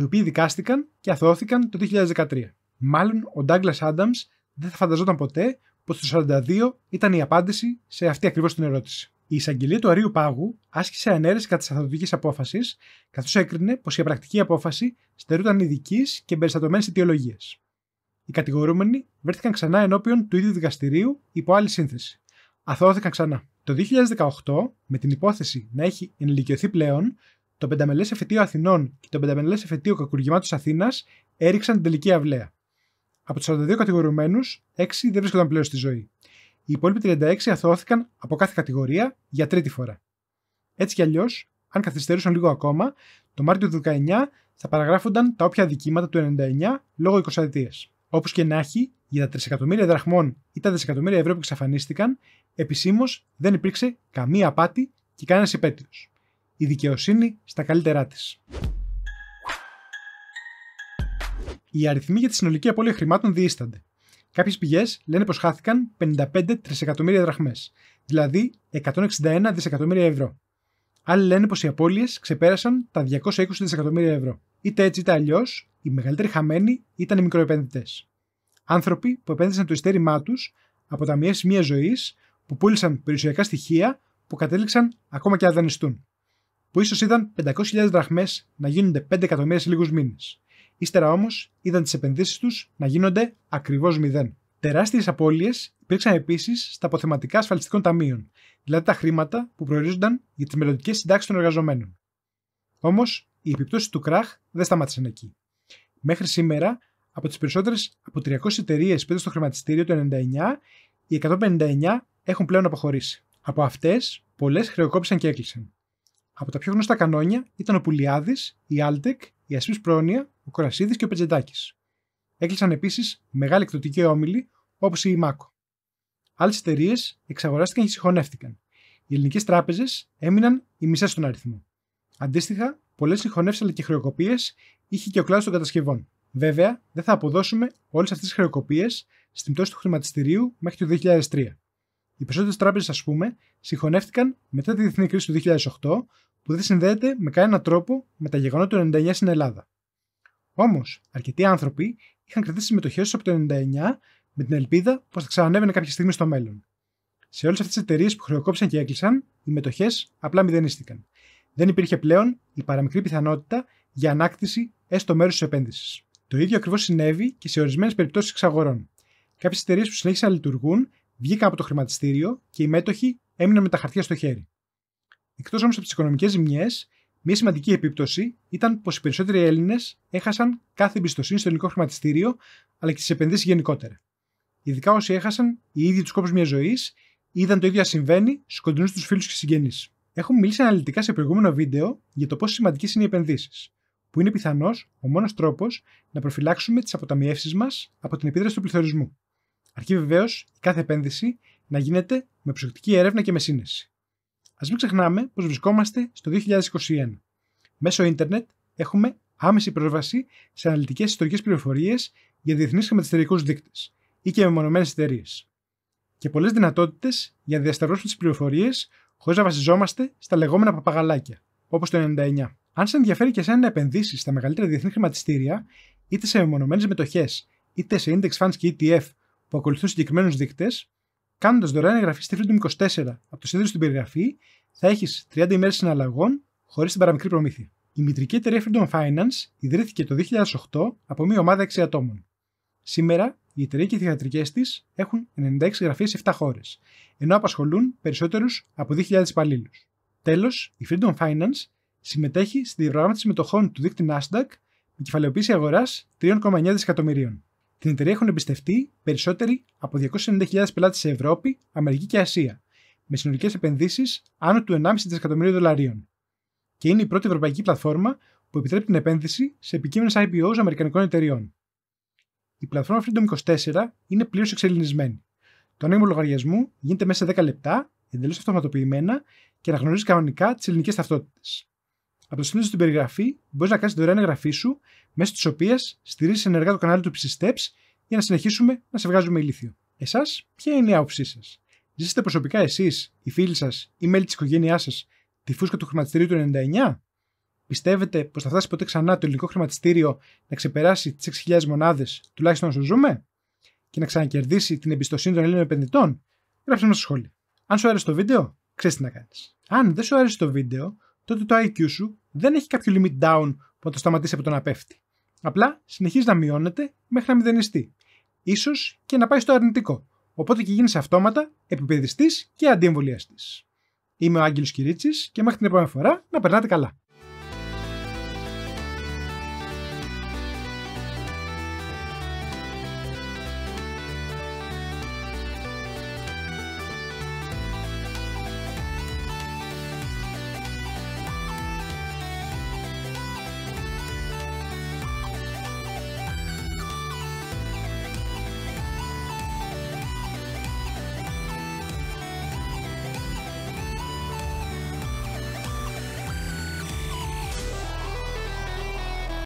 οι οποίοι δικάστηκαν και αθώθηκαν το 2013. Μάλλον ο Ντάγκλας Άνταμ δεν θα φανταζόταν ποτέ πως το 1942 ήταν η απάντηση σε αυτή ακριβώς την ερώτηση. Η εισαγγελία του Αρίου Πάγου άσκησε ανέρεση κατά της αθωτικής απόφασης, καθώς έκρινε πως η απρακτική απόφαση στερούταν ειδικής και περιστατωμένη αιτιολογίας. Οι κατηγορούμενοι βρέθηκαν ξανά ενώπιον του ίδιου δικαστηρίου υπό άλλη σύνθεση. Αθώθηκαν ξανά. Το 2018, με την υπόθεση να έχει ενηλικιωθεί πλέον, το πενταμελές εφετείο Αθηνών και το πενταμελές εφετείο Κακουργημάτου Αθήνας έριξαν την τελική αυλαία. Από τους 42 κατηγορουμένου, 6 δεν βρίσκονταν πλέον στη ζωή. Οι υπόλοιποι 36 αθώθηκαν από κάθε κατηγορία για τρίτη φορά. Έτσι κι αλλιώς, αν καθυστερούσαν λίγο ακόμα, το Μάρτιο του 19 θα παραγράφονταν τα όποια δικήματα του 99 λόγω 20 Όπως Όπως και να έχει, για τα τρισεκατομμύρια δραχμών ή τα δισεκατομμύρια ευρώ που εξαφανίστηκαν, επισήμως δεν υπήρξε καμία απάτη και κανένας υπέτειος η δικαιοσύνη στα καλύτερά της. Οι αριθμοί για τη συνολική απώλεια χρημάτων διήστανται. Κάποιες πηγές λένε πως χάθηκαν 55 τρισεκατομμύρια δραχμές, δηλαδή 161 δισεκατομμύρια ευρώ. Άλλοι λένε πως οι απώλειες ξεπέρασαν τα 220 δισεκατομμύρια ευρώ. Είτε έτσι είτε αλλιώς, οι μεγαλύτεροι χαμένοι ήταν οι μικροεπενδυτές. Άνθρωποι που επένδυσαν το ειστέρημά τους από ταμιεύσει μια ζωής, που πούλησαν περιουσιακά στοιχεία που κατέληξαν ακόμα και αδανιστούν που ίσως είδαν 500.000 δραχμές να γίνονται 5 εκατομμύρια σε λίγους μήνες. Ύστερα όμως είδαν τις επενδύσεις τους να γίνονται ακριβώς μηδέν. Τεράστιες απώλειες υπήρξαν επίσης στα αποθεματικά ασφαλιστικών ταμείων, δηλαδή τα χρήματα που προορίζονταν για τις μελλοντικές συντάξεις των εργαζομένων. Όμως, οι επιπτώσεις του κράχ δεν σταμάτησαν εκεί. Μέχρι σήμερα, από τις περισσότερες από 300 εταιρείες που στο χρηματιστήριο το 1999 οι 159 έχουν πλέον αποχωρήσει. Από αυτές, πολλές χρεοκόπησαν και έκλεισαν. Από τα πιο γνωστά κανόνια ήταν ο Πουλιάδης, η Άλτεκ, η Ασπή Πρόνοια, ο Κορασίδης και ο Πετζεντάκης. Έκλεισαν επίσης μεγάλη εκδοτική όμιλη όπως η ΜΑΚΟ. Άλλες εταιρείες εξαγοράστηκαν και συγχωνεύτηκαν. Οι ελληνικές τράπεζες έμειναν οι μισές στον αριθμό. Αντίστοιχα, πολλές συγχωνεύσεις αλλά και χρεοκοπίες είχε και ο κλάδος των κατασκευών. Βέβαια, δεν θα αποδώσουμε όλες αυτές τις χρεοκοπίες στην πτώση του χρηματιστηρίου μέχρι το 2003. Οι περισσότερες τράπεζες, ας πούμε, συγχωνεύτηκαν μετά τη διεθνή κρίση του 2008, που δεν συνδέεται με κανέναν τρόπο με τα γεγονότα του 99 στην Ελλάδα. Όμως, αρκετοί άνθρωποι είχαν κρατήσει συμμετοχές από το 99 με την ελπίδα πως θα ξανανέβαινε κάποια στιγμή στο μέλλον. Σε όλες αυτές τις εταιρείες που χρεοκόπησαν και έκλεισαν, οι μετοχές απλά μηδενίστηκαν. Δεν υπήρχε πλέον η παραμικρή πιθανότητα για ανάκτηση έστω μέρους της επένδυσης. Το ίδιο ακριβώς συνέβη και σε ορισμένες περιπτώσεις εξαγορών. Κάποιες εταιρείες που συνέχισαν να λειτουργούν βγήκαν από το χρηματιστήριο και οι μέτοχοι έμειναν με τα χαρτιά στο χέρι. Εκτός όμως από τις οικονομικές ζημιές, μια σημαντική επίπτωση ήταν πως οι περισσότεροι Έλληνες έχασαν κάθε εμπιστοσύνη στο ελληνικό χρηματιστήριο αλλά και τι επενδύσεις γενικότερα. Ειδικά όσοι έχασαν οι ίδιοι τους κόπους μιας ζωής είδαν το ίδιο να συμβαίνει στους κοντινούς τους φίλους και συγγενεί. Έχουμε μιλήσει αναλυτικά σε προηγούμενο βίντεο για το πόσο σημαντικές είναι οι επενδύσεις, που είναι πιθανώς ο μόνος τρόπος να προφυλάξουμε τις αποταμιεύσεις μας από την επίδραση του πληθωρισμού. Αρκεί βεβαίως κάθε επένδυση να γίνεται με προσεκτική έρευνα και με σύνεση. Ας μην ξεχνάμε πως βρισκόμαστε στο 2021. Μέσω ίντερνετ έχουμε άμεση πρόσβαση σε αναλυτικές ιστορικές πληροφορίες για διεθνείς χρηματιστηριακούς δείκτες ή και μεμονωμένες εταιρείες. Και πολλές δυνατότητες για να διασταυρώσουμε τις πληροφορίες χωρίς να βασιζόμαστε στα λεγόμενα παπαγαλάκια, όπως το 99. Αν σε ενδιαφέρει και εσένα να επενδύσεις στα μεγαλύτερα διεθνή χρηματιστήρια, είτε σε μεμονωμένες μετοχές, είτε σε index funds και ETF, που ακολουθούν συγκεκριμένους δείκτες, κάνοντας δωρεάν εγγραφή στη Freedom 24 από το σύνδεσμο στην περιγραφή, θα έχεις 30 ημέρες συναλλαγών χωρίς την παραμικρή προμήθεια. Η μητρική εταιρεία Freedom Finance ιδρύθηκε το 2008 από μια ομάδα 6 ατόμων. Σήμερα, η εταιρεία και οι θεατρικέ της έχουν 96 γραφείε σε 7 χώρες, ενώ απασχολούν περισσότερους από 2.000 υπαλλήλους. Τέλος, η Freedom Finance συμμετέχει στη διαπραγμάτευση μετοχών του δείκτη Nasdaq με κεφαλαιοποίηση αγοράς 3,9 δισεκατομμυρίων. Την εταιρεία έχουν εμπιστευτεί περισσότεροι από 290.000 πελάτες σε Ευρώπη, Αμερική και Ασία, με συνολικές επενδύσεις άνω του 1,5 δισεκατομμυρίου δολαρίων. Και είναι η πρώτη ευρωπαϊκή πλατφόρμα που επιτρέπει την επένδυση σε επικείμενες IPOs Αμερικανικών εταιριών. Η πλατφόρμα Freedom 24 είναι πλήρως εξελινισμένη. Το άνοιγμα λογαριασμού γίνεται μέσα σε 10 λεπτά, εντελώς αυτοματοποιημένα και αναγνωρίζει κανονικά τις ελληνικές ταυτότητες από το σύνδεσμο στην περιγραφή μπορείς να κάνεις την δωρεάν εγγραφή σου, μέσω τη οποία στηρίζεις ενεργά το κανάλι του Steps για να συνεχίσουμε να σε βγάζουμε ηλίθιο. Εσάς, ποια είναι η άποψή σας. Ζήσετε προσωπικά εσείς, οι φίλοι σας ή μέλη της οικογένειάς σας τη φούσκα του χρηματιστηρίου του 99. Πιστεύετε πως θα φτάσει ποτέ ξανά το ελληνικό χρηματιστήριο να ξεπεράσει τις 6.000 μονάδες, τουλάχιστον όσο ζούμε, και να ξανακερδίσει την εμπιστοσύνη των Ελλήνων επενδυτών. Γράψτε μας στο σχόλιο. Αν σου άρεσε το βίντεο, ξέρεις τι να κάνεις. Αν δεν σου άρεσε το βίντεο, τότε το IQ σου δεν έχει κάποιο limit down που να το σταματήσει από το να πέφτει. Απλά συνεχίζει να μειώνεται μέχρι να μηδενιστεί. Ίσως και να πάει στο αρνητικό. Οπότε και γίνει αυτόματα επιπαιδιστή και αντιεμβολιαστής. Είμαι ο Άγγελος Κυρίτσι και μέχρι την επόμενη φορά να περνάτε καλά.